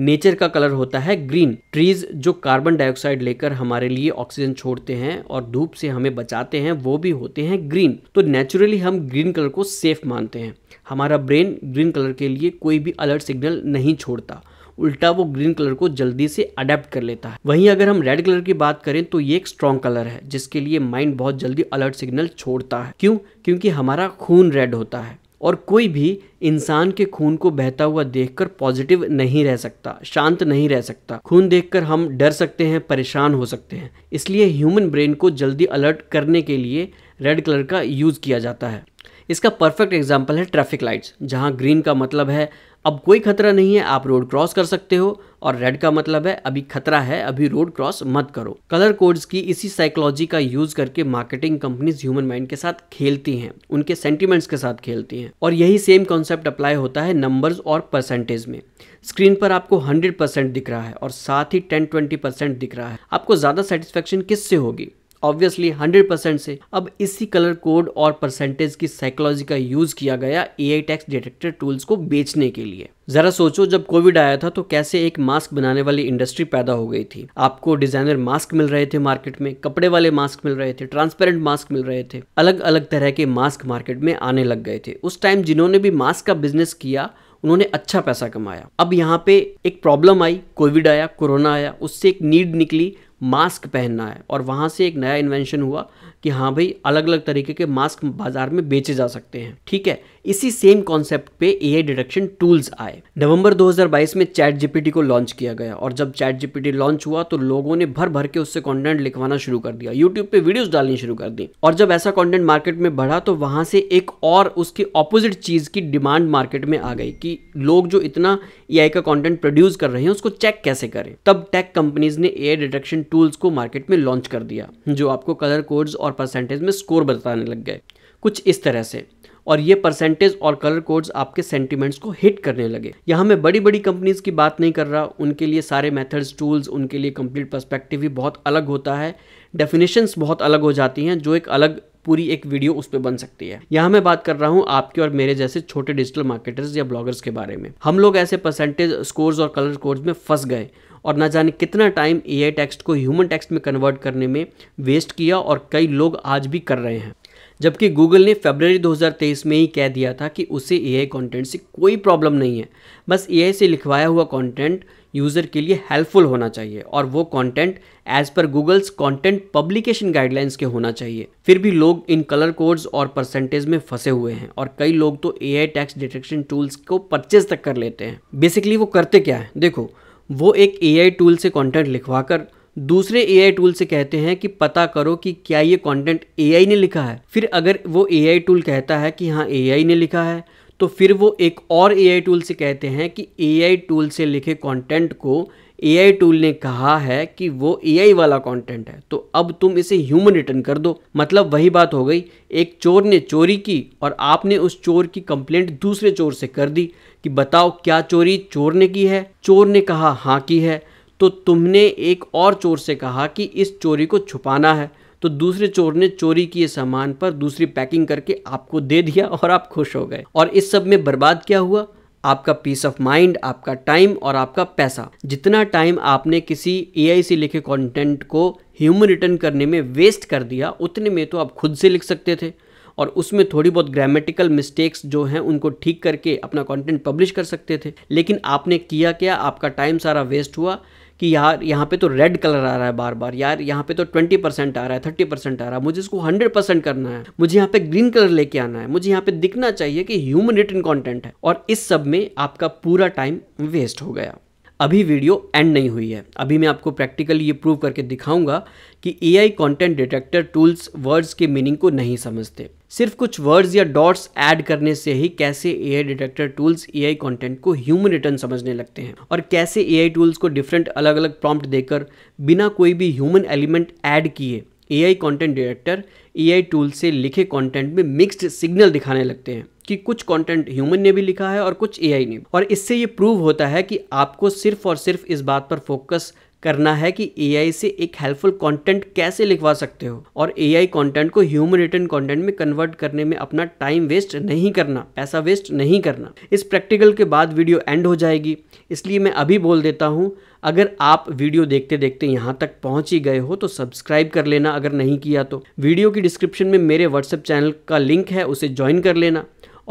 नेचर का कलर होता है ग्रीन ट्रीज जो कार्बन डाइऑक्साइड लेकर हमारे लिए ऑक्सीजन छोड़ते हैं और धूप से हमें बचाते हैं वो भी होते हैं ग्रीन तो नेचुरली हम ग्रीन कलर को सेफ मानते हैं हमारा ब्रेन ग्रीन कलर के लिए कोई भी अलर्ट सिग्नल नहीं छोड़ता उल्टा वो ग्रीन कलर को जल्दी से अडेप्ट कर लेता है वहीं अगर हम रेड कलर की बात करें तो ये एक स्ट्रॉन्ग कलर है जिसके लिए माइंड बहुत जल्दी अलर्ट सिग्नल छोड़ता है क्यों क्योंकि हमारा खून रेड होता है और कोई भी इंसान के खून को बहता हुआ देखकर पॉजिटिव नहीं रह सकता शांत नहीं रह सकता खून देखकर हम डर सकते हैं परेशान हो सकते हैं इसलिए ह्यूमन ब्रेन को जल्दी अलर्ट करने के लिए रेड कलर का यूज़ किया जाता है इसका परफेक्ट एग्जाम्पल है ट्रैफिक लाइट्स जहाँ ग्रीन का मतलब है अब कोई खतरा नहीं है आप रोड क्रॉस कर सकते हो और रेड का मतलब है अभी खतरा है अभी रोड क्रॉस मत करो कलर कोड्स की इसी साइकोलॉजी का यूज करके मार्केटिंग कंपनीज ह्यूमन माइंड के साथ खेलती हैं उनके सेंटिमेंट्स के साथ खेलती हैं और यही सेम कॉन्सेप्ट अप्लाई होता है नंबर्स और परसेंटेज में स्क्रीन पर आपको हंड्रेड परसेंट दिख रहा है और साथ ही टेन ट्वेंटी परसेंट दिख रहा है आपको ज़्यादा सेटिस्फेक्शन किससे होगी ऑब्वियसली 100% से अब इसी कलर कोड और परसेंटेज की साइकोलॉजी का यूज किया गया AI text detector tools को बेचने के लिए जरा सोचो जब कोविड आया था तो कैसे एक मास्क बनाने वाली इंडस्ट्री पैदा हो गई थी आपको डिजाइनर मास्क मिल रहे थे मार्केट में कपड़े वाले मास्क मिल रहे थे ट्रांसपेरेंट मास्क मिल रहे थे अलग अलग तरह के मास्क मार्केट में आने लग गए थे उस टाइम जिन्होंने भी मास्क का बिजनेस किया उन्होंने अच्छा पैसा कमाया अब यहाँ पे एक प्रॉब्लम आई कोविड आया कोरोना आया उससे एक नीड निकली मास्क पहनना है और वहाँ से एक नया इन्वेंशन हुआ कि हाँ भाई अलग अलग तरीके के मास्क बाजार में बेचे जा सकते हैं ठीक है इसी सेम कॉन्सेप्ट पे ए आई डिडक्शन टूल्स आए नवंबर 2022 में चैट जीपीटी को लॉन्च किया गया और जब चैट जीपीटी लॉन्च हुआ तो लोगों ने भर भर के उससे कंटेंट लिखवाना शुरू कर दिया यूट्यूब पे वीडियोस डालनी शुरू कर दी और जब ऐसा कंटेंट मार्केट में बढ़ा तो वहां से एक और उसके ऑपोजिट चीज की डिमांड मार्केट में आ गई कि लोग जो इतना ए का कॉन्टेंट प्रोड्यूस कर रहे हैं उसको चेक कैसे करें तब टेक कंपनीज ने ए डिडक्शन टूल्स को मार्केट में लॉन्च कर दिया जो आपको कलर कोड्स और परसेंटेज में स्कोर बताने लग गए कुछ इस तरह से और ये परसेंटेज और कलर कोड्स आपके सेंटीमेंट्स को हिट करने लगे यहाँ मैं बड़ी बड़ी कंपनीज की बात नहीं कर रहा उनके लिए सारे मेथड्स टूल्स उनके लिए कंप्लीट पर्सपेक्टिव ही बहुत अलग होता है डेफिनेशंस बहुत अलग हो जाती हैं जो एक अलग पूरी एक वीडियो उस पर बन सकती है यहाँ मैं बात कर रहा हूँ आपके और मेरे जैसे छोटे डिजिटल मार्केटर्स या ब्लॉगर्स के बारे में हम लोग ऐसे परसेंटेज स्कोर्स और कलर कोड्स में फंस गए और ना जाने कितना टाइम ए टेक्स्ट को ह्यूमन टेक्स्ट में कन्वर्ट करने में वेस्ट किया और कई लोग आज भी कर रहे हैं जबकि गूगल ने फरवरी 2023 में ही कह दिया था कि उसे ए आई कॉन्टेंट से कोई प्रॉब्लम नहीं है बस ए से लिखवाया हुआ कॉन्टेंट यूज़र के लिए हेल्पफुल होना चाहिए और वो content as per Google's content publication guidelines के होना चाहिए फिर भी लोग इन कलर कोड्स और परसेंटेज में फंसे हुए हैं और कई लोग तो AI text detection tools को परचेज तक कर लेते हैं बेसिकली वो करते क्या है देखो वो एक ए आई टूल से कॉन्टेंट लिखवा कर दूसरे ए टूल से कहते हैं कि पता करो कि क्या ये कॉन्टेंट ए ने लिखा है फिर अगर वो ए टूल कहता है कि हाँ ए ने लिखा है तो फिर वो एक और एआई टूल से कहते हैं कि एआई टूल से लिखे कंटेंट को एआई टूल ने कहा है कि वो एआई वाला कंटेंट है तो अब तुम इसे ह्यूमन रिटर्न कर दो मतलब वही बात हो गई एक चोर ने चोरी की और आपने उस चोर की कंप्लेंट दूसरे चोर से कर दी कि बताओ क्या चोरी चोर ने की है चोर ने कहा हाँ की है तो तुमने एक और चोर से कहा कि इस चोरी को छुपाना है तो दूसरे चोर ने चोरी किए सामान पर दूसरी पैकिंग करके आपको दे दिया और आप खुश हो गए और इस सब में बर्बाद क्या हुआ आपका पीस ऑफ माइंड आपका टाइम और आपका पैसा जितना टाइम आपने किसी ए से लिखे कंटेंट को ह्यूमन रिटर्न करने में वेस्ट कर दिया उतने में तो आप खुद से लिख सकते थे और उसमें थोड़ी बहुत ग्रामेटिकल मिस्टेक्स जो हैं उनको ठीक करके अपना कंटेंट पब्लिश कर सकते थे लेकिन आपने किया क्या आपका टाइम सारा वेस्ट हुआ कि तो यार यहाँ पे तो रेड कलर आ रहा है बार बार यार यहाँ पे तो ट्वेंटी परसेंट आ रहा है थर्टी परसेंट आ रहा है मुझे इसको हंड्रेड परसेंट करना है मुझे यहाँ पे ग्रीन कलर लेके आना है मुझे यहाँ पे दिखना चाहिए कि ह्यूमन रिटर्न कॉन्टेंट है और इस सब में आपका पूरा टाइम वेस्ट हो गया अभी वीडियो एंड नहीं हुई है अभी मैं आपको प्रैक्टिकली ये प्रूव करके दिखाऊंगा कि ए AI content detector tools words के मीनिंग को नहीं समझते सिर्फ कुछ वर्ड्स या डॉट्स ऐड करने से ही कैसे ए AI detector tools AI content को ह्यूमन रिटर्न समझने लगते हैं और कैसे ए आई टूल्स को डिफरेंट अलग अलग प्रॉम्प्ट देकर बिना कोई भी ह्यूमन एलिमेंट ऐड किए AI content detector AI tool से लिखे कंटेंट में मिक्स्ड सिग्नल दिखाने लगते हैं कि कुछ कंटेंट ह्यूमन ने भी लिखा है और कुछ एआई ने और इससे ये प्रूव होता है कि आपको सिर्फ और सिर्फ इस बात पर फोकस करना है कि एआई से एक हेल्पफुल कंटेंट कैसे लिखवा सकते हो और एआई कंटेंट को ह्यूमन रिटर्न कंटेंट में कन्वर्ट करने में अपना टाइम वेस्ट नहीं करना पैसा वेस्ट नहीं करना इस प्रैक्टिकल के बाद वीडियो एंड हो जाएगी इसलिए मैं अभी बोल देता हूँ अगर आप वीडियो देखते देखते यहाँ तक पहुँच ही गए हो तो सब्सक्राइब कर लेना अगर नहीं किया तो वीडियो की डिस्क्रिप्शन में मेरे व्हाट्सएप चैनल का लिंक है उसे ज्वाइन कर लेना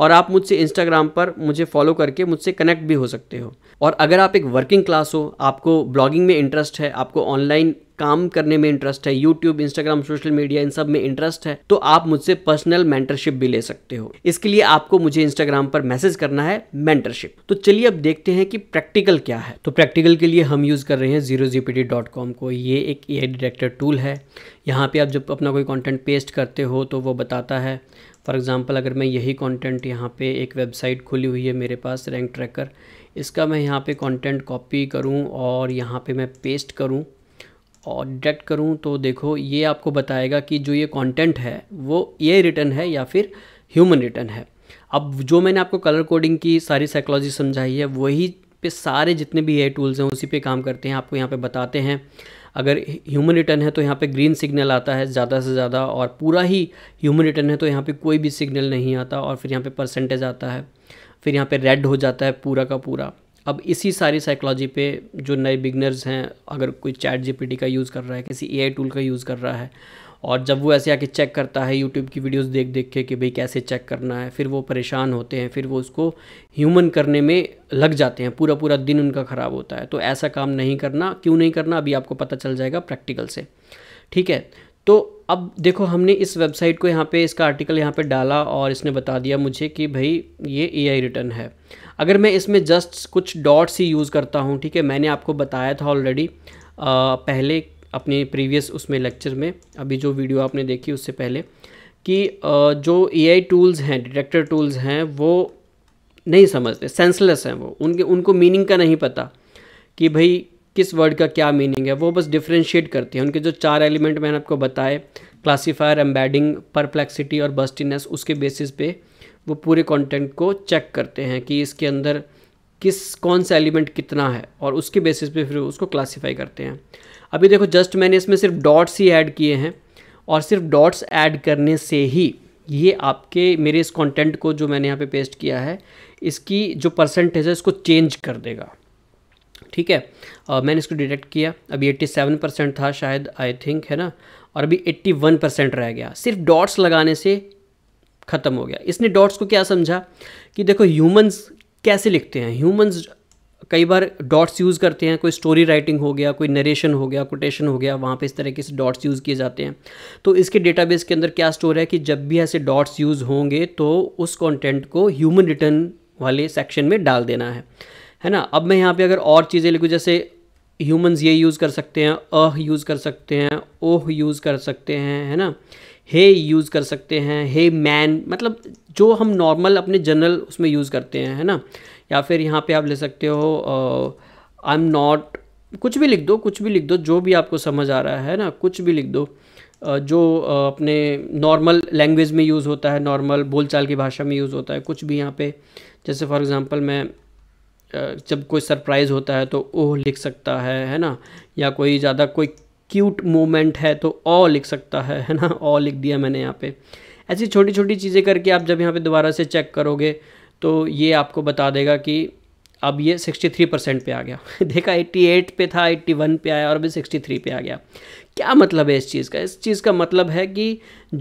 और आप मुझसे इंस्टाग्राम पर मुझे फॉलो करके मुझसे कनेक्ट भी हो सकते हो और अगर आप एक वर्किंग क्लास हो आपको ब्लॉगिंग में इंटरेस्ट है आपको ऑनलाइन काम करने में इंटरेस्ट है यूट्यूब इंस्टाग्राम सोशल मीडिया इन सब में इंटरेस्ट है तो आप मुझसे पर्सनल मेंटरशिप भी ले सकते हो इसके लिए आपको मुझे इंस्टाग्राम पर मैसेज करना है मेंटरशिप तो चलिए अब देखते हैं कि प्रैक्टिकल क्या है तो प्रैक्टिकल के लिए हम यूज़ कर रहे हैं जीरो डॉट कॉम को ये एक ए डिटेक्टर टूल है यहाँ पे आप जब अपना कोई कंटेंट पेस्ट करते हो तो वो बताता है फॉर एग्ज़ाम्पल अगर मैं यही कंटेंट यहाँ पे एक वेबसाइट खुली हुई है मेरे पास रैंक ट्रैकर इसका मैं यहाँ पे कंटेंट कॉपी करूँ और यहाँ पे मैं पेस्ट करूँ डिटेक्ट करूँ तो देखो ये आपको बताएगा कि जो ये कॉन्टेंट है वो ए रिटर्न है या फिर ह्यूमन रिटर्न है अब जो मैंने आपको कलर कोडिंग की सारी साइकोलॉजी समझाई है वही पे सारे जितने भी ए टूल्स हैं उसी पे काम करते हैं आपको यहाँ पे बताते हैं अगर ह्यूमन रिटर्न है तो यहाँ पे ग्रीन सिग्नल आता है ज़्यादा से ज़्यादा और पूरा ही ह्यूमन रिटर्न है तो यहाँ पे कोई भी सिग्नल नहीं आता और फिर यहाँ पे परसेंटेज आता है फिर यहाँ पे रेड हो जाता है पूरा का पूरा अब इसी सारी साइकोलॉजी पे जो नए बिगनर्स हैं अगर कोई चैट जीपीटी का यूज़ कर रहा है किसी एआई टूल का यूज़ कर रहा है और जब वो ऐसे आके चेक करता है यूट्यूब की वीडियोस देख देख के कि भाई कैसे चेक करना है फिर वो परेशान होते हैं फिर वो उसको ह्यूमन करने में लग जाते हैं पूरा पूरा दिन उनका ख़राब होता है तो ऐसा काम नहीं करना क्यों नहीं करना अभी आपको पता चल जाएगा प्रैक्टिकल से ठीक है तो अब देखो हमने इस वेबसाइट को यहाँ पे इसका आर्टिकल यहाँ पे डाला और इसने बता दिया मुझे कि भाई ये ए आई रिटर्न है अगर मैं इसमें जस्ट कुछ डॉट्स ही यूज़ करता हूँ ठीक है मैंने आपको बताया था ऑलरेडी पहले अपने प्रीवियस उसमें लेक्चर में अभी जो वीडियो आपने देखी उससे पहले कि आ, जो ए आई टूल्स हैं डिटेक्टर टूल्स हैं वो नहीं समझते सेंसलेस हैं वो उनके उनको मीनिंग का नहीं पता कि भाई किस वर्ड का क्या मीनिंग है वो बस डिफ्रेंशिएट करती है उनके जो चार एलिमेंट मैंने आपको बताए क्लासीफायर एम्बेडिंग परप्लेक्सिटी और बस्टिनेस उसके बेसिस पे वो पूरे कंटेंट को चेक करते हैं कि इसके अंदर किस कौन सा एलिमेंट कितना है और उसके बेसिस पे फिर उसको क्लासीफाई करते हैं अभी देखो जस्ट मैंने इसमें सिर्फ डॉट्स ही ऐड किए हैं और सिर्फ डॉट्स ऐड करने से ही ये आपके मेरे इस कंटेंट को जो मैंने यहाँ पे पेस्ट किया है इसकी जो परसेंटेज है इसको चेंज कर देगा ठीक है uh, मैंने इसको डिटेक्ट किया अभी 87 परसेंट था शायद आई थिंक है ना और अभी 81 परसेंट रह गया सिर्फ डॉट्स लगाने से ख़त्म हो गया इसने डॉट्स को क्या समझा कि देखो ह्यूमंस कैसे लिखते हैं ह्यूमंस कई बार डॉट्स यूज़ करते हैं कोई स्टोरी राइटिंग हो गया कोई नरेशन हो गया कोटेशन हो गया वहाँ पे इस तरीके से डॉट्स यूज़ किए जाते हैं तो इसके डेटाबेस के अंदर क्या स्टोर है कि जब भी ऐसे डॉट्स यूज़ होंगे तो उस कंटेंट को ह्यूमन रिटर्न वाले सेक्शन में डाल देना है है ना अब मैं यहाँ पे अगर और चीज़ें लिखूँ जैसे ह्यूमन्स ये यूज़ कर सकते हैं अह यूज़ कर सकते हैं ओह यूज़ कर सकते हैं है ना हे यूज़ कर सकते हैं हे मैन मतलब जो हम नॉर्मल अपने जनरल उसमें यूज़ करते हैं है ना या फिर यहाँ पे आप ले सकते हो आई एम नॉट कुछ भी लिख दो कुछ भी लिख दो जो भी आपको समझ आ रहा है ना कुछ भी लिख दो uh, जो uh, अपने नॉर्मल लैंग्वेज में यूज़ होता है नॉर्मल बोलचाल की भाषा में यूज़ होता है कुछ भी यहाँ पे जैसे फॉर एग्ज़ाम्पल मैं जब कोई सरप्राइज़ होता है तो ओह लिख सकता है है ना या कोई ज़्यादा कोई क्यूट मोमेंट है तो ओ लिख सकता है है ना ओ लिख दिया मैंने यहाँ पे ऐसी छोटी छोटी चीज़ें करके आप जब यहाँ पे दोबारा से चेक करोगे तो ये आपको बता देगा कि अब ये 63 परसेंट पर आ गया [laughs] देखा 88 पे था 81 पे आया और अभी 63 पे आ गया क्या मतलब है इस चीज़ का इस चीज़ का मतलब है कि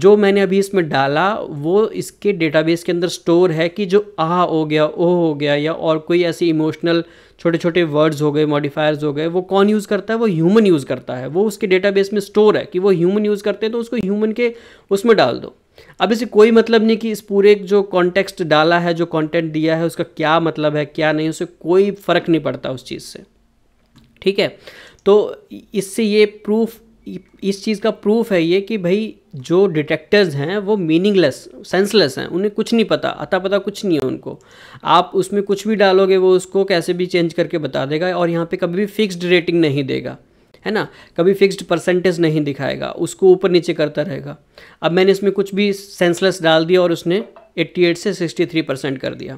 जो मैंने अभी इसमें डाला वो इसके डेटाबेस के अंदर स्टोर है कि जो आ हो गया ओ हो गया या और कोई ऐसे इमोशनल छोटे छोटे वर्ड्स हो गए मॉडिफायर्स हो गए वो कौन यूज़ करता है वो ह्यूमन यूज़ करता है वो उसके डेटाबेस में स्टोर है कि वो ह्यूमन यूज़ करते हैं तो उसको ह्यूमन के उसमें डाल दो अब इसे कोई मतलब नहीं कि इस पूरे जो कॉन्टेक्स्ट डाला है जो कंटेंट दिया है उसका क्या मतलब है क्या नहीं उसे कोई फ़र्क नहीं पड़ता उस चीज़ से ठीक है तो इससे ये प्रूफ इस चीज़ का प्रूफ है ये कि भाई जो डिटेक्टर्स हैं वो मीनिंगलेस सेंसलेस हैं उन्हें कुछ नहीं पता अता पता कुछ नहीं है उनको आप उसमें कुछ भी डालोगे वो उसको कैसे भी चेंज करके बता देगा और यहाँ पे कभी भी फिक्स्ड रेटिंग नहीं देगा है ना कभी फिक्स्ड परसेंटेज नहीं दिखाएगा उसको ऊपर नीचे करता रहेगा अब मैंने इसमें कुछ भी सेंसलेस डाल दिया और उसने 88 से 63 परसेंट कर दिया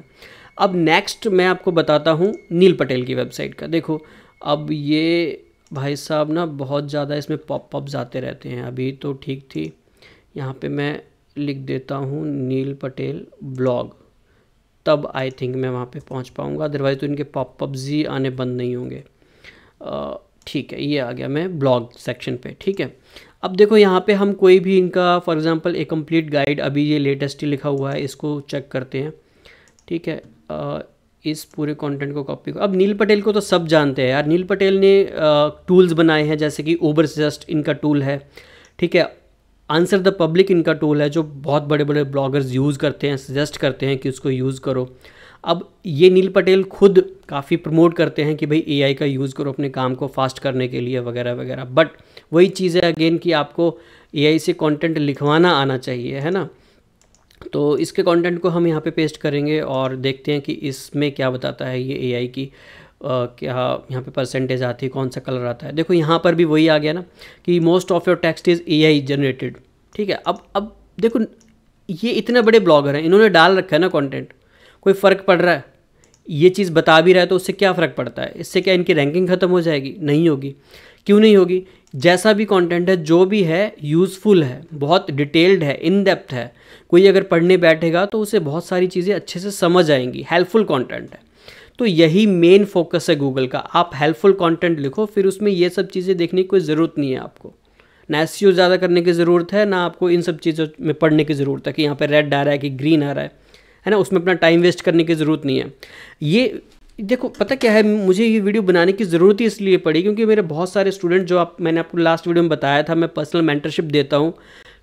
अब नेक्स्ट मैं आपको बताता हूँ नील पटेल की वेबसाइट का देखो अब ये भाई साहब ना बहुत ज़्यादा इसमें पॉप पॉपअप्स आते रहते हैं अभी तो ठीक थी यहाँ पे मैं लिख देता हूँ नील पटेल ब्लॉग तब आई थिंक मैं वहाँ पे पहुँच पाऊँगा अदरवाइज़ तो इनके पॉपअप्स ही आने बंद नहीं होंगे ठीक है ये आ गया मैं ब्लॉग सेक्शन पे ठीक है अब देखो यहाँ पे हम कोई भी इनका फॉर एग्जांपल एक कंप्लीट गाइड अभी ये लेटेस्ट ही लिखा हुआ है इसको चेक करते हैं ठीक है आ, इस पूरे कंटेंट को कॉपी अब नील पटेल को तो सब जानते हैं यार नील पटेल ने टूल्स बनाए हैं जैसे कि ओबर सजेस्ट इनका टूल है ठीक है आंसर द पब्लिक इनका टूल है जो बहुत बड़े बड़े ब्लॉगर्स यूज़ करते हैं सजेस्ट करते हैं कि उसको यूज़ करो अब ये नील पटेल खुद काफ़ी प्रमोट करते हैं कि भाई एआई का यूज़ करो अपने काम को फास्ट करने के लिए वगैरह वगैरह बट वही चीज़ है अगेन कि आपको एआई से कंटेंट लिखवाना आना चाहिए है ना तो इसके कंटेंट को हम यहाँ पे पेस्ट करेंगे और देखते हैं कि इसमें क्या बताता है ये ए की Uh, क्या यहाँ पे परसेंटेज आती है कौन सा कलर आता है देखो यहाँ पर भी वही आ गया ना कि most of your text is AI generated ठीक है अब अब देखो ये इतने बड़े ब्लॉगर हैं इन्होंने डाल रखा है ना कंटेंट कोई फ़र्क पड़ रहा है ये चीज़ बता भी रहा है तो उससे क्या फ़र्क पड़ता है इससे क्या इनकी रैंकिंग ख़त्म हो जाएगी नहीं होगी क्यों नहीं होगी जैसा भी कंटेंट है जो भी है यूज़फुल है बहुत डिटेल्ड है इन डेप्थ है कोई अगर पढ़ने बैठेगा तो उसे बहुत सारी चीज़ें अच्छे से समझ आएंगी हेल्पफुल कंटेंट है तो यही मेन फोकस है गूगल का आप हेल्पफुल कंटेंट लिखो फिर उसमें ये सब चीज़ें देखने की कोई ज़रूरत नहीं है आपको ना एस e ज़्यादा करने की ज़रूरत है ना आपको इन सब चीज़ों में पढ़ने की ज़रूरत है कि यहाँ पर रेड आ रहा है कि ग्रीन आ रहा है है ना उसमें अपना टाइम वेस्ट करने की ज़रूरत नहीं है ये देखो पता क्या है मुझे ये वीडियो बनाने की ज़रूरत ही इसलिए पड़ी क्योंकि मेरे बहुत सारे स्टूडेंट जो आप मैंने आपको लास्ट वीडियो में बताया था मैं पर्सनल मेंटरशिप देता हूँ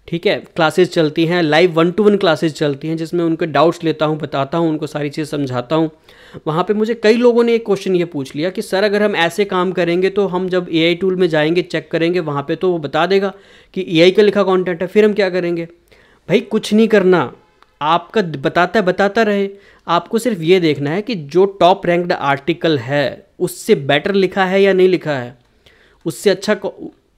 ठीक है क्लासेस चलती हैं live one to one classes चलती हैं जिसमें उनके डाउट्स लेता हूँ बताता हूँ उनको सारी चीज़ें समझाता हूँ वहाँ पे मुझे कई लोगों ने एक क्वेश्चन ये पूछ लिया कि सर अगर हम ऐसे काम करेंगे तो हम जब ए टूल में जाएंगे चेक करेंगे वहाँ पर तो वो बता देगा कि ए का लिखा कॉन्टेंट है फिर हम क्या करेंगे भाई कुछ नहीं करना आपका बताता बताता रहे आपको सिर्फ ये देखना है कि जो टॉप रैंक्ड आर्टिकल है उससे बेटर लिखा है या नहीं लिखा है उससे अच्छा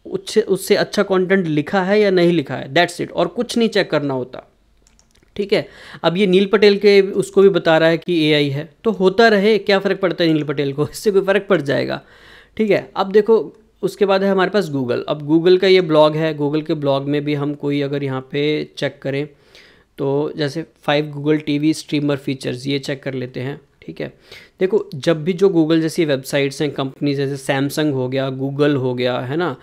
उससे उससे अच्छा कंटेंट लिखा है या नहीं लिखा है दैट्स इट और कुछ नहीं चेक करना होता ठीक है अब ये नील पटेल के उसको भी बता रहा है कि एआई है तो होता रहे क्या फ़र्क पड़ता है नील पटेल को [laughs] इससे कोई फ़र्क पड़ जाएगा ठीक है अब देखो उसके बाद है हमारे पास गूगल अब गूगल का ये ब्लॉग है गूगल के ब्लॉग में भी हम कोई अगर यहाँ पे चेक करें तो जैसे five Google TV streamer features ये चेक कर लेते हैं ठीक है देखो जब भी जो गूगल जैसी वेबसाइट्स हैं कंपनीज जैसे सैमसंग हो गया गूगल हो गया है ना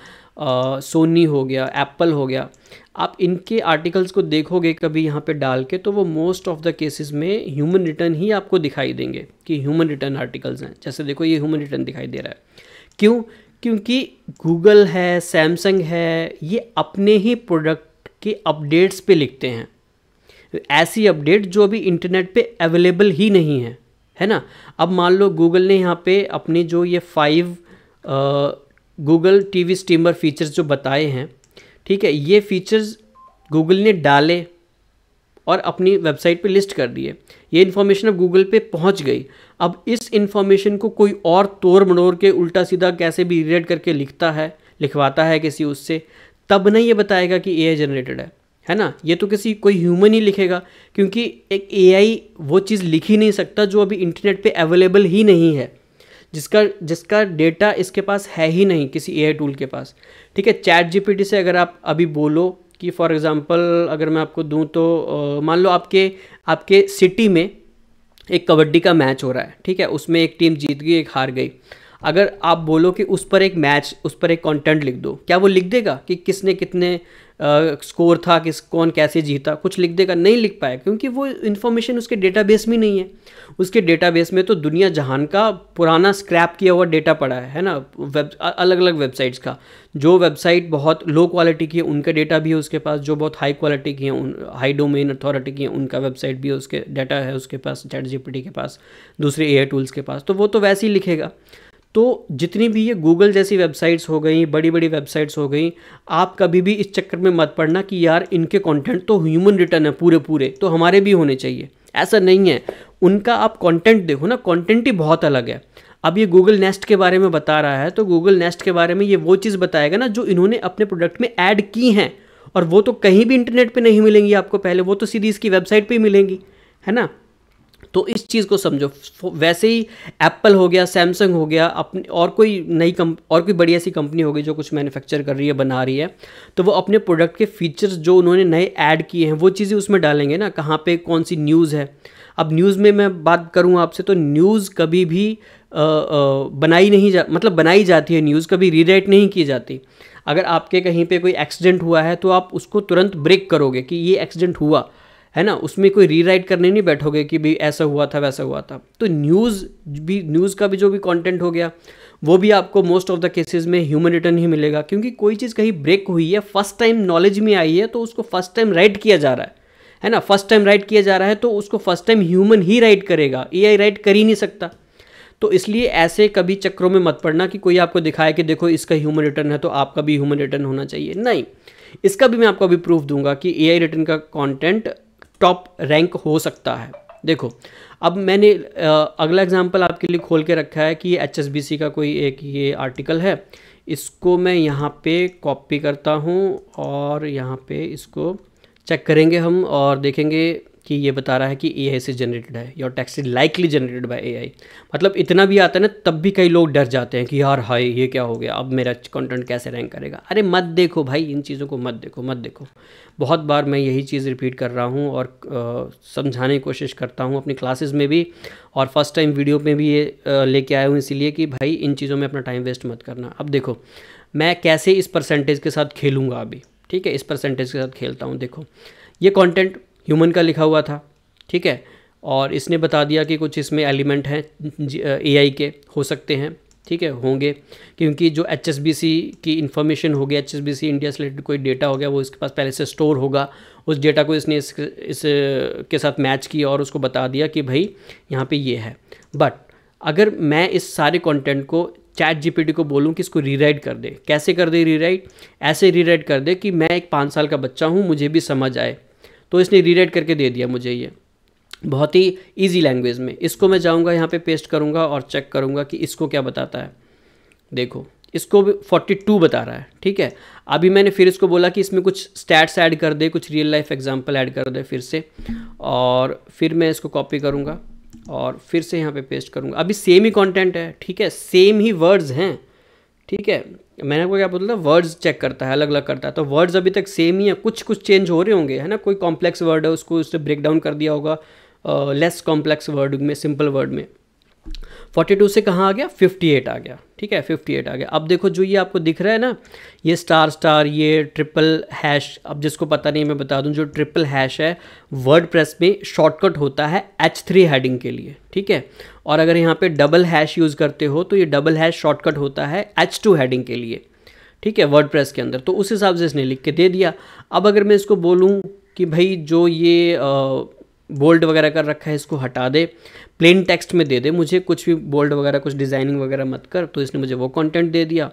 सोनी हो गया एप्पल हो गया आप इनके आर्टिकल्स को देखोगे कभी यहाँ पे डाल के तो वो मोस्ट ऑफ द केसेस में ह्यूमन रिटर्न ही आपको दिखाई देंगे कि ह्यूमन रिटर्न आर्टिकल्स हैं जैसे देखो ये ह्यूमन रिटर्न दिखाई दे रहा है क्यों क्योंकि गूगल है सैमसंग है ये अपने ही प्रोडक्ट के अपडेट्स पे लिखते हैं ऐसी अपडेट जो अभी इंटरनेट पे अवेलेबल ही नहीं है है ना अब मान लो गूगल ने यहाँ पे अपने जो ये five Google T V streamer features जो बताए हैं ठीक है ये फीचर्स गूगल ने डाले और अपनी वेबसाइट पे लिस्ट कर दिए ये इन्फॉर्मेशन अब गूगल पे पहुंच गई अब इस इन्फॉर्मेशन को कोई और तोड़ मड़ोड़ के उल्टा सीधा कैसे भी रीड करके लिखता है लिखवाता है किसी उससे तब नहीं ये बताएगा कि ए जनरेटेड है है ना ये तो किसी कोई ह्यूमन ही लिखेगा क्योंकि एक ए वो चीज़ लिख ही नहीं सकता जो अभी इंटरनेट पे अवेलेबल ही नहीं है जिसका जिसका डेटा इसके पास है ही नहीं किसी एआई टूल के पास ठीक है चैट जीपीटी से अगर आप अभी बोलो कि फॉर एग्ज़ाम्पल अगर मैं आपको दूँ तो मान लो आपके आपके सिटी में एक कबड्डी का मैच हो रहा है ठीक है उसमें एक टीम जीत गई एक हार गई अगर आप बोलो कि उस पर एक मैच उस पर एक कंटेंट लिख दो क्या वो लिख देगा कि किसने कितने स्कोर था किस कौन कैसे जीता कुछ लिख देगा नहीं लिख पाया क्योंकि वो इन्फॉर्मेशन उसके डेटाबेस में नहीं है उसके डेटाबेस में तो दुनिया जहान का पुराना स्क्रैप किया हुआ डेटा पड़ा है है ना वेब अलग अलग वेबसाइट्स का जो वेबसाइट बहुत लो क्वालिटी की है उनका डेटा भी है उसके पास जो बहुत हाई क्वालिटी की है उन हाई डोमेन अथॉरिटी की है उनका वेबसाइट भी है उसके डेटा है उसके पास चैट जी के पास दूसरे ए टूल्स के पास तो वो तो वैसे ही लिखेगा तो जितनी भी ये गूगल जैसी वेबसाइट्स हो गई बड़ी बड़ी वेबसाइट्स हो गई आप कभी भी इस चक्कर में मत पड़ना कि यार इनके कंटेंट तो ह्यूमन रिटर्न है पूरे पूरे तो हमारे भी होने चाहिए ऐसा नहीं है उनका आप कंटेंट देखो ना कंटेंट ही बहुत अलग है अब ये गूगल नेस्ट के बारे में बता रहा है तो गूगल नेस्ट के बारे में ये वो चीज़ बताएगा ना जो इन्होंने अपने प्रोडक्ट में ऐड की हैं और वो तो कहीं भी इंटरनेट पे नहीं मिलेंगी आपको पहले वो तो सीधी इसकी वेबसाइट पे ही मिलेंगी है ना तो इस चीज़ को समझो वैसे ही एप्पल हो गया सैमसंग हो गया अपने और कोई नई कम और कोई बड़ी ऐसी कंपनी होगी जो कुछ मैन्युफैक्चर कर रही है बना रही है तो वो अपने प्रोडक्ट के फीचर्स जो उन्होंने नए ऐड किए हैं वो चीज़ें उसमें डालेंगे ना कहाँ पर कौन सी न्यूज़ है अब न्यूज़ में मैं बात करूँ आपसे तो न्यूज़ कभी भी आ, आ, बनाई नहीं जा मतलब बनाई जाती है न्यूज़ कभी रीराइट नहीं की जाती अगर आपके कहीं पे कोई एक्सीडेंट हुआ है तो आप उसको तुरंत ब्रेक करोगे कि ये एक्सीडेंट हुआ है ना उसमें कोई रीराइट करने नहीं बैठोगे कि भाई ऐसा हुआ था वैसा हुआ था तो न्यूज़ भी न्यूज़ का भी जो भी कंटेंट हो गया वो भी आपको मोस्ट ऑफ द केसेस में ह्यूमन रिटर्न ही मिलेगा क्योंकि कोई चीज़ कहीं ब्रेक हुई है फर्स्ट टाइम नॉलेज में आई है तो उसको फर्स्ट टाइम राइट किया जा रहा है है ना फर्स्ट टाइम राइट किया जा रहा है तो उसको फर्स्ट टाइम ह्यूमन ही राइट करेगा ए राइट कर ही नहीं सकता तो इसलिए ऐसे कभी चक्रों में मत पड़ना कि कोई आपको दिखाए कि देखो इसका ह्यूमन रिटर्न है तो आपका भी ह्यूमन रिटर्न होना चाहिए नहीं इसका भी मैं आपको अभी प्रूफ दूंगा कि ए आई रिटर्न का कंटेंट टॉप रैंक हो सकता है देखो अब मैंने अगला एग्जाम्पल आपके लिए खोल के रखा है कि एच का कोई एक ये आर्टिकल है इसको मैं यहाँ पे कॉपी करता हूँ और यहाँ पे इसको चेक करेंगे हम और देखेंगे कि ये बता रहा है कि ए आई से जनरेटेड है your text is likely generated by AI मतलब इतना भी आता है ना तब भी कई लोग डर जाते हैं कि यार हाय ये क्या हो गया अब मेरा कंटेंट कैसे रैंक करेगा अरे मत देखो भाई इन चीज़ों को मत देखो मत देखो बहुत बार मैं यही चीज़ रिपीट कर रहा हूँ और समझाने की कोशिश करता हूँ अपनी क्लासेज में भी और फर्स्ट टाइम वीडियो में भी ये लेके आया हूँ इसीलिए कि भाई इन चीज़ों में अपना टाइम वेस्ट मत करना अब देखो मैं कैसे इस परसेंटेज के साथ खेलूँगा अभी ठीक है इस परसेंटेज के साथ खेलता हूँ देखो ये कंटेंट ह्यूमन का लिखा हुआ था ठीक है और इसने बता दिया कि कुछ इसमें एलिमेंट हैं ए के हो सकते हैं ठीक है होंगे क्योंकि जो एच की इन्फॉर्मेशन होगी H S B C India से रिलेटेड कोई डेटा हो गया वो इसके पास पहले से स्टोर होगा उस डेटा को इसने इस, इस के साथ मैच किया और उसको बता दिया कि भाई यहाँ पे ये है बट अगर मैं इस सारे कंटेंट को चैट जीपीटी को बोलूँ कि इसको रीराइट कर दे कैसे कर दे रीराइट ऐसे रीराइट कर दे कि मैं एक पाँच साल का बच्चा हूँ मुझे भी समझ आए तो इसने रीराइट करके दे दिया मुझे ये बहुत ही ईजी लैंग्वेज में इसको मैं जाऊँगा यहाँ पर पे पेस्ट करूँगा और चेक करूँगा कि इसको क्या बताता है देखो इसको भी फोर्टी टू बता रहा है ठीक है अभी मैंने फिर इसको बोला कि इसमें कुछ स्टैट्स ऐड कर दे कुछ रियल लाइफ एग्जांपल ऐड कर दे फिर से और फिर मैं इसको कॉपी करूँगा और फिर से यहाँ पे पेस्ट करूँगा अभी सेम ही कंटेंट है ठीक है सेम ही वर्ड्स हैं ठीक है मैंने को क्या बोला वर्ड्स चेक करता है अलग अलग करता है तो वर्ड्स अभी तक सेम ही है कुछ कुछ चेंज हो रहे होंगे है ना कोई कॉम्प्लेक्स वर्ड है उसको उसने ब्रेक डाउन कर दिया होगा लेस कॉम्प्लेक्स वर्ड में सिंपल वर्ड में फोर्टी टू से कहाँ आ गया फिफ्टी एट आ गया ठीक है फिफ्टी एट आ गया अब देखो जो ये आपको दिख रहा है ना ये स्टार स्टार ये ट्रिपल हैश अब जिसको पता नहीं मैं बता दूं जो ट्रिपल हैश है वर्ड प्रेस में शॉर्टकट होता है एच थ्री हैडिंग के लिए ठीक है और अगर यहाँ पे डबल हैश यूज़ करते हो तो ये डबल हैश शॉर्टकट होता है एच टू हैडिंग के लिए ठीक है वर्ड प्रेस के अंदर तो उस हिसाब से इसने लिख के दे दिया अब अगर मैं इसको बोलूँ कि भाई जो ये बोल्ड वगैरह कर रखा है इसको हटा दे प्लेन टेक्स्ट में दे दे मुझे कुछ भी बोल्ड वगैरह कुछ डिज़ाइनिंग वगैरह मत कर तो इसने मुझे वो कंटेंट दे दिया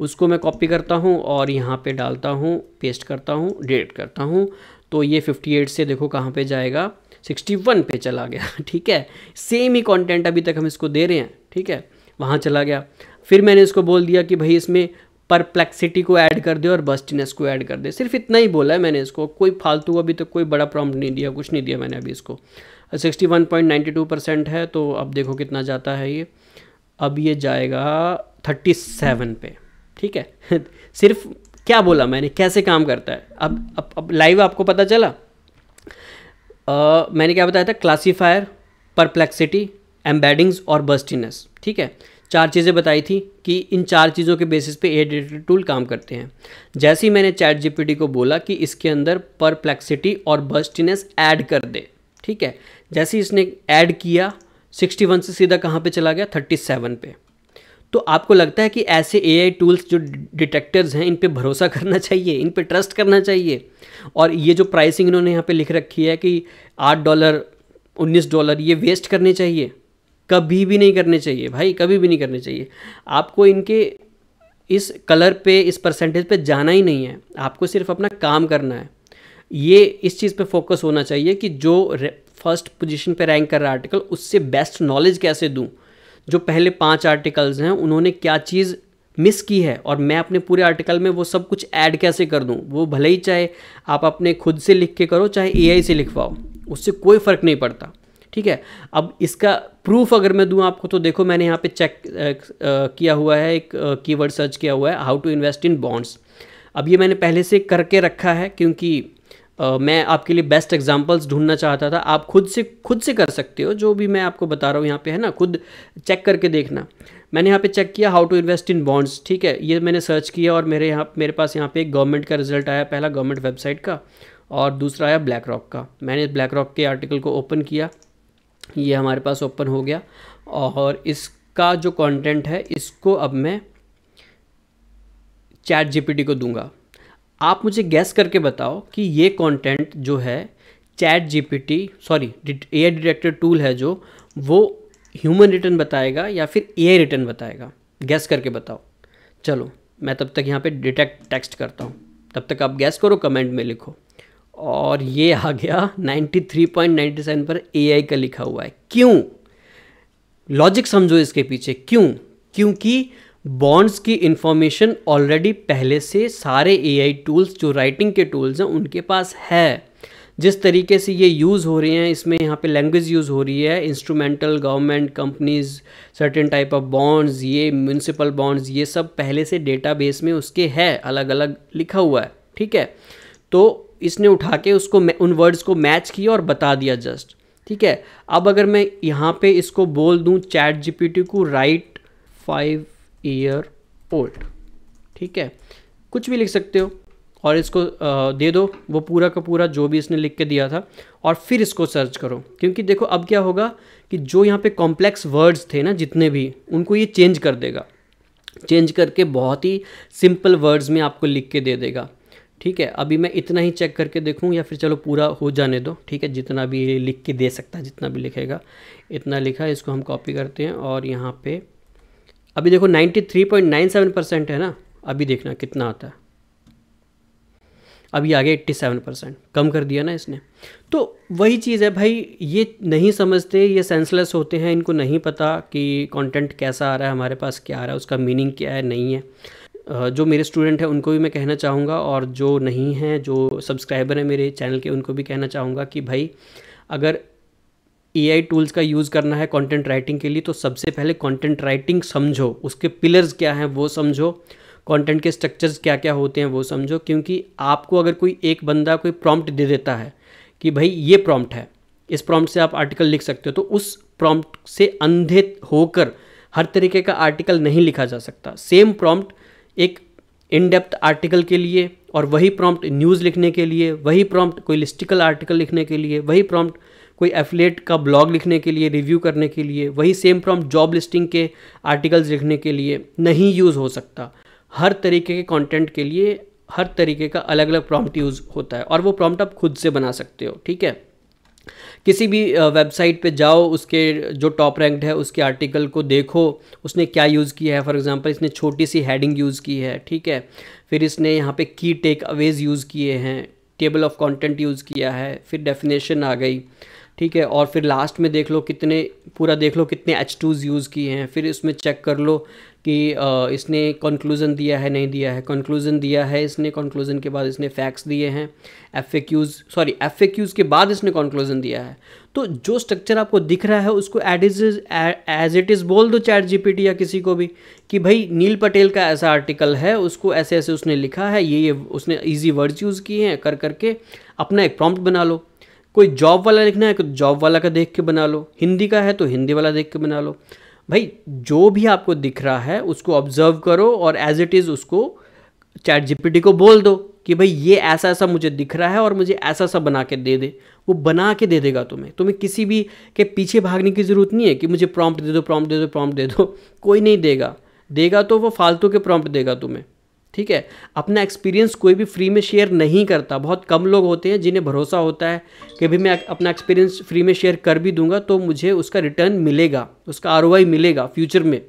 उसको मैं कॉपी करता हूँ और यहाँ पे डालता हूँ पेस्ट करता हूँ डिलीट करता हूँ तो ये 58 से देखो कहाँ पे जाएगा 61 पे चला गया [laughs] ठीक है सेम ही कॉन्टेंट अभी तक हम इसको दे रहे हैं ठीक है वहाँ चला गया फिर मैंने इसको बोल दिया कि भाई इसमें परप्लेक्सिटी को ऐड कर दे और बस्टिनेस को ऐड कर दे सिर्फ इतना ही बोला है मैंने इसको कोई फालतू अभी तक तो कोई बड़ा प्रॉम्प्ट नहीं दिया कुछ नहीं दिया मैंने अभी इसको 61.92 परसेंट है तो अब देखो कितना जाता है ये अब ये जाएगा 37 पे ठीक है [laughs] सिर्फ क्या बोला मैंने कैसे काम करता है अब अब, अब लाइव आपको पता चला आ, मैंने क्या बताया था क्लासीफायर परप्लेक्सिटी एम्बेडिंग्स और बस्टिनेस ठीक है चार चीज़ें बताई थी कि इन चार चीज़ों के बेसिस पे ए डेटेड टूल काम करते हैं जैसे ही मैंने चैट जीपीटी को बोला कि इसके अंदर परप्लेक्सिटी और बस्टिनेस ऐड कर दे ठीक है जैसे ही इसने ऐड किया 61 से सीधा कहाँ पे चला गया 37 पे तो आपको लगता है कि ऐसे ए टूल्स जो डिटेक्टर्स हैं इन पर भरोसा [laughs] करना चाहिए इन पर ट्रस्ट करना चाहिए और ये जो प्राइसिंग इन्होंने यहाँ पर लिख रखी है कि आठ डॉलर उन्नीस डॉलर ये वेस्ट करने चाहिए कभी भी नहीं करने चाहिए भाई कभी भी नहीं करने चाहिए आपको इनके इस कलर पे इस परसेंटेज पे जाना ही नहीं है आपको सिर्फ अपना काम करना है ये इस चीज़ पे फोकस होना चाहिए कि जो फर्स्ट पोजीशन पे रैंक कर रहा आर्टिकल उससे बेस्ट नॉलेज कैसे दूँ जो पहले पांच आर्टिकल्स हैं उन्होंने क्या चीज़ मिस की है और मैं अपने पूरे आर्टिकल में वो सब कुछ ऐड कैसे कर दूँ वो भले ही चाहे आप अपने खुद से लिख के करो चाहे ए से लिखवाओ उससे कोई फ़र्क नहीं पड़ता ठीक है अब इसका प्रूफ अगर मैं दूं आपको तो देखो मैंने यहाँ पे चेक किया हुआ है एक कीवर्ड सर्च किया हुआ है how to invest in bonds अब ये मैंने पहले से करके रखा है क्योंकि मैं आपके लिए बेस्ट एग्जाम्पल्स ढूंढना चाहता था आप खुद से खुद से कर सकते हो जो भी मैं आपको बता रहा हूँ यहाँ पे है ना खुद चेक करके देखना मैंने यहाँ पे चेक किया how to invest in bonds ठीक है ये मैंने सर्च किया और मेरे यहाँ मेरे पास यहाँ पे एक गवर्नमेंट का रिजल्ट आया पहला गवर्नमेंट वेबसाइट का और दूसरा आया ब्लैक रॉक का मैंने ब्लैक रॉक के आर्टिकल को ओपन किया ये हमारे पास ओपन हो गया और इसका जो कंटेंट है इसको अब मैं चैट जीपीटी को दूंगा आप मुझे गैस करके बताओ कि ये कंटेंट जो है ChatGPT sorry AI detected tool है जो वो ह्यूमन रिटर्न बताएगा या फिर ए आई रिटर्न बताएगा गैस करके बताओ चलो मैं तब तक यहाँ पे डिटेक्ट टेक्स्ट करता हूँ तब तक आप गैस करो कमेंट में लिखो और ये आ गया 93.97 पर एआई का लिखा हुआ है क्यों लॉजिक समझो इसके पीछे क्यों क्योंकि बॉन्ड्स की इंफॉर्मेशन ऑलरेडी पहले से सारे एआई टूल्स जो राइटिंग के टूल्स हैं उनके पास है जिस तरीके से ये यूज़ हो रहे हैं इसमें यहाँ पे लैंग्वेज यूज़ हो रही है instrumental government companies certain type of bonds ये म्यूनसिपल बॉन्ड्स ये सब पहले से डेटाबेस में उसके है अलग अलग लिखा हुआ है ठीक है तो इसने उठा के उसको उन वर्ड्स को मैच किया और बता दिया जस्ट ठीक है अब अगर मैं यहाँ पे इसको बोल दूँ चैट जीपीटी को राइट फाइव ईयर ओल्ड ठीक है कुछ भी लिख सकते हो और इसको दे दो वो पूरा का पूरा जो भी इसने लिख के दिया था और फिर इसको सर्च करो क्योंकि देखो अब क्या होगा कि जो यहाँ पे कॉम्प्लेक्स वर्ड्स थे ना जितने भी उनको ये चेंज कर देगा चेंज करके बहुत ही सिंपल वर्ड्स में आपको लिख के दे देगा ठीक है अभी मैं इतना ही चेक करके देखूँ या फिर चलो पूरा हो जाने दो ठीक है जितना भी लिख के दे सकता है जितना भी लिखेगा इतना लिखा है इसको हम कॉपी करते हैं और यहाँ पे अभी देखो 93.97 परसेंट है ना अभी देखना कितना आता है अभी आ गया एट्टी सेवन परसेंट कम कर दिया ना इसने तो वही चीज़ है भाई ये नहीं समझते ये सेंसलेस होते हैं इनको नहीं पता कि कंटेंट कैसा आ रहा है हमारे पास क्या आ रहा है उसका मीनिंग क्या है नहीं है जो मेरे स्टूडेंट हैं उनको भी मैं कहना चाहूँगा और जो नहीं हैं जो सब्सक्राइबर हैं मेरे चैनल के उनको भी कहना चाहूँगा कि भाई अगर ए टूल्स का यूज़ करना है कंटेंट राइटिंग के लिए तो सबसे पहले कंटेंट राइटिंग समझो उसके पिलर्स क्या हैं वो समझो कंटेंट के स्ट्रक्चर्स क्या क्या होते हैं वो समझो क्योंकि आपको अगर कोई एक बंदा कोई प्रॉम्प्ट दे देता है कि भाई ये प्रॉम्प्ट है इस प्रॉम्प्ट से आप आर्टिकल लिख सकते हो तो उस प्रॉम्प्ट से अंधे होकर हर तरीके का आर्टिकल नहीं लिखा जा सकता सेम प्रॉम्प्ट एक इन डेप्थ आर्टिकल के लिए और वही प्रॉम्प्ट न्यूज़ लिखने के लिए वही प्रॉम्प्ट कोई लिस्टिकल आर्टिकल लिखने के लिए वही प्रॉम्प्ट कोई एफिलेट का ब्लॉग लिखने के लिए रिव्यू करने के लिए वही सेम प्रॉम्प्ट जॉब लिस्टिंग के आर्टिकल्स लिखने के लिए नहीं यूज़ हो सकता हर तरीके के कंटेंट के लिए हर तरीके का अलग अलग प्रॉम्प्ट यूज़ होता है और वो प्रॉम्प्ट आप खुद से बना सकते हो ठीक है किसी भी वेबसाइट पे जाओ उसके जो टॉप रैंक्ड है उसके आर्टिकल को देखो उसने क्या यूज़ किया है फॉर एग्जांपल इसने छोटी सी हेडिंग यूज़ की है ठीक है फिर इसने यहाँ पे की टेक अवेज यूज़ किए हैं टेबल ऑफ कंटेंट यूज़ किया है फिर डेफिनेशन आ गई ठीक है और फिर लास्ट में देख लो कितने पूरा देख लो कितने एच टूज़ यूज़ किए हैं फिर इसमें चेक कर लो कि इसने कंक्लूज़न दिया है नहीं दिया है कंक्लूज़न दिया है इसने कंक्लूज़न के बाद इसने फैक्ट्स दिए हैं एफ सॉरी एफ के बाद इसने कंक्लूज़न दिया है तो जो स्ट्रक्चर आपको दिख रहा है उसको add is as it is बोल दो चैट जीपीटी या किसी को भी कि भाई नील पटेल का ऐसा आर्टिकल है उसको ऐसे ऐसे उसने लिखा है ये ये उसने ईजी वर्ड्स यूज़ किए हैं कर करके अपना एक प्रॉम्प्ट बना लो कोई जॉब वाला लिखना है तो जॉब वाला का देख के बना लो हिंदी का है तो हिंदी वाला देख के बना लो भाई जो भी आपको दिख रहा है उसको ऑब्जर्व करो और एज इट इज़ उसको चैट जीपीटी को बोल दो कि भाई ये ऐसा ऐसा मुझे दिख रहा है और मुझे ऐसा ऐसा बना के दे दे वो बना के दे देगा तुम्हें तुम्हें किसी भी के पीछे भागने की ज़रूरत नहीं है कि मुझे प्रॉम्प्ट दे दो प्रॉम्प्ट दे दो प्रॉम्प्ट दे दो कोई नहीं देगा देगा तो वो फालतू के प्रॉम्प्ट देगा तुम्हें ठीक है अपना एक्सपीरियंस कोई भी फ्री में शेयर नहीं करता बहुत कम लोग होते हैं जिन्हें भरोसा होता है कि भी मैं अपना एक्सपीरियंस फ्री में शेयर कर भी दूंगा तो मुझे उसका रिटर्न मिलेगा उसका आर मिलेगा फ्यूचर में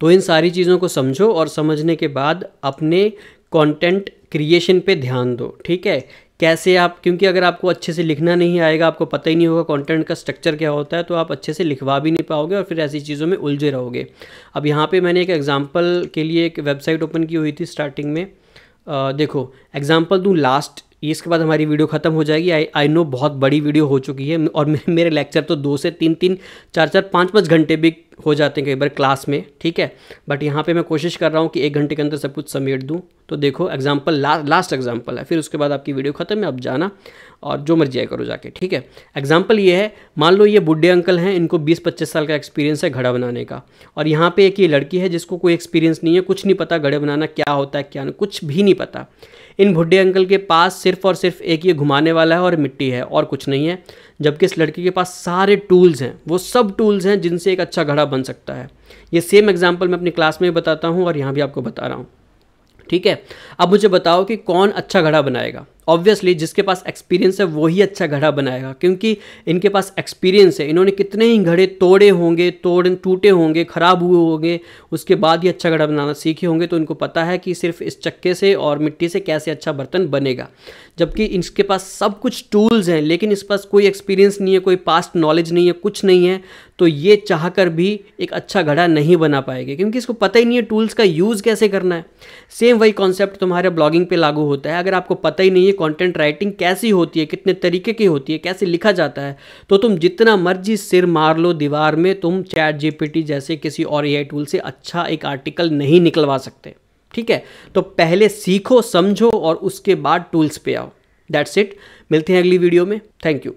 तो इन सारी चीज़ों को समझो और समझने के बाद अपने कंटेंट क्रिएशन पे ध्यान दो ठीक है कैसे आप क्योंकि अगर आपको अच्छे से लिखना नहीं आएगा आपको पता ही नहीं होगा कंटेंट का स्ट्रक्चर क्या होता है तो आप अच्छे से लिखवा भी नहीं पाओगे और फिर ऐसी चीज़ों में उलझे रहोगे अब यहाँ पे मैंने एक एग्ज़ाम्पल के लिए एक वेबसाइट ओपन की हुई थी स्टार्टिंग में आ, देखो एग्ज़ाम्पल दूँ लास्ट इसके बाद हमारी वीडियो ख़त्म हो जाएगी आई आई नो बहुत बड़ी वीडियो हो चुकी है और मेरे लेक्चर तो दो से तीन तीन चार चार पाँच पाँच घंटे भी हो जाते हैं कई बार क्लास में ठीक है बट यहाँ पे मैं कोशिश कर रहा हूँ कि एक घंटे के अंदर सब कुछ समेट दूँ तो देखो एग्जाम्पल ला, लास्ट एग्जाम्पल है फिर उसके बाद आपकी वीडियो ख़त्म है अब जाना और जो मर्जी आई करो जाके ठीक है एग्जाम्पल ये है मान लो ये बुढ़े अंकल हैं इनको बीस पच्चीस साल का एक्सपीरियंस है घड़ा बनाने का और यहाँ पर एक ये लड़की है जिसको कोई एक्सपीरियंस नहीं है कुछ नहीं पता घड़े बनाना क्या होता है क्या कुछ भी नहीं पता इन भुड्डे अंकल के पास सिर्फ और सिर्फ एक ये घुमाने वाला है और मिट्टी है और कुछ नहीं है जबकि इस लड़की के पास सारे टूल्स हैं वो सब टूल्स हैं जिनसे एक अच्छा घड़ा बन सकता है ये सेम एग्जाम्पल मैं अपनी क्लास में भी बताता हूँ और यहाँ भी आपको बता रहा हूँ ठीक है अब मुझे बताओ कि कौन अच्छा घड़ा बनाएगा ऑब्वियसली जिसके पास एक्सपीरियंस है वही अच्छा घड़ा बनाएगा क्योंकि इनके पास एक्सपीरियंस है इन्होंने कितने ही घड़े तोड़े होंगे तोड़ टूटे होंगे ख़राब हुए होंगे उसके बाद ही अच्छा घड़ा बनाना सीखे होंगे तो इनको पता है कि सिर्फ इस चक्के से और मिट्टी से कैसे अच्छा बर्तन बनेगा जबकि इसके पास सब कुछ टूल्स हैं लेकिन इस पास कोई एक्सपीरियंस नहीं है कोई पास्ट नॉलेज नहीं है कुछ नहीं है तो ये चाह कर भी एक अच्छा घड़ा नहीं बना पाएगी क्योंकि इसको पता ही नहीं है टूल्स का यूज़ कैसे करना है सेम वही कॉन्सेप्ट तुम्हारे ब्लॉगिंग पे लागू होता है अगर आपको पता ही नहीं है कंटेंट राइटिंग कैसी होती है कितने तरीके की होती है कैसे लिखा जाता है तो तुम जितना मर्जी सिर मार लो दीवार में तुम चैट जीपीटी जैसे किसी और ए टूल से अच्छा एक आर्टिकल नहीं निकलवा सकते ठीक है तो पहले सीखो समझो और उसके बाद टूल्स पे आओ दैट्स इट मिलते हैं अगली वीडियो में थैंक यू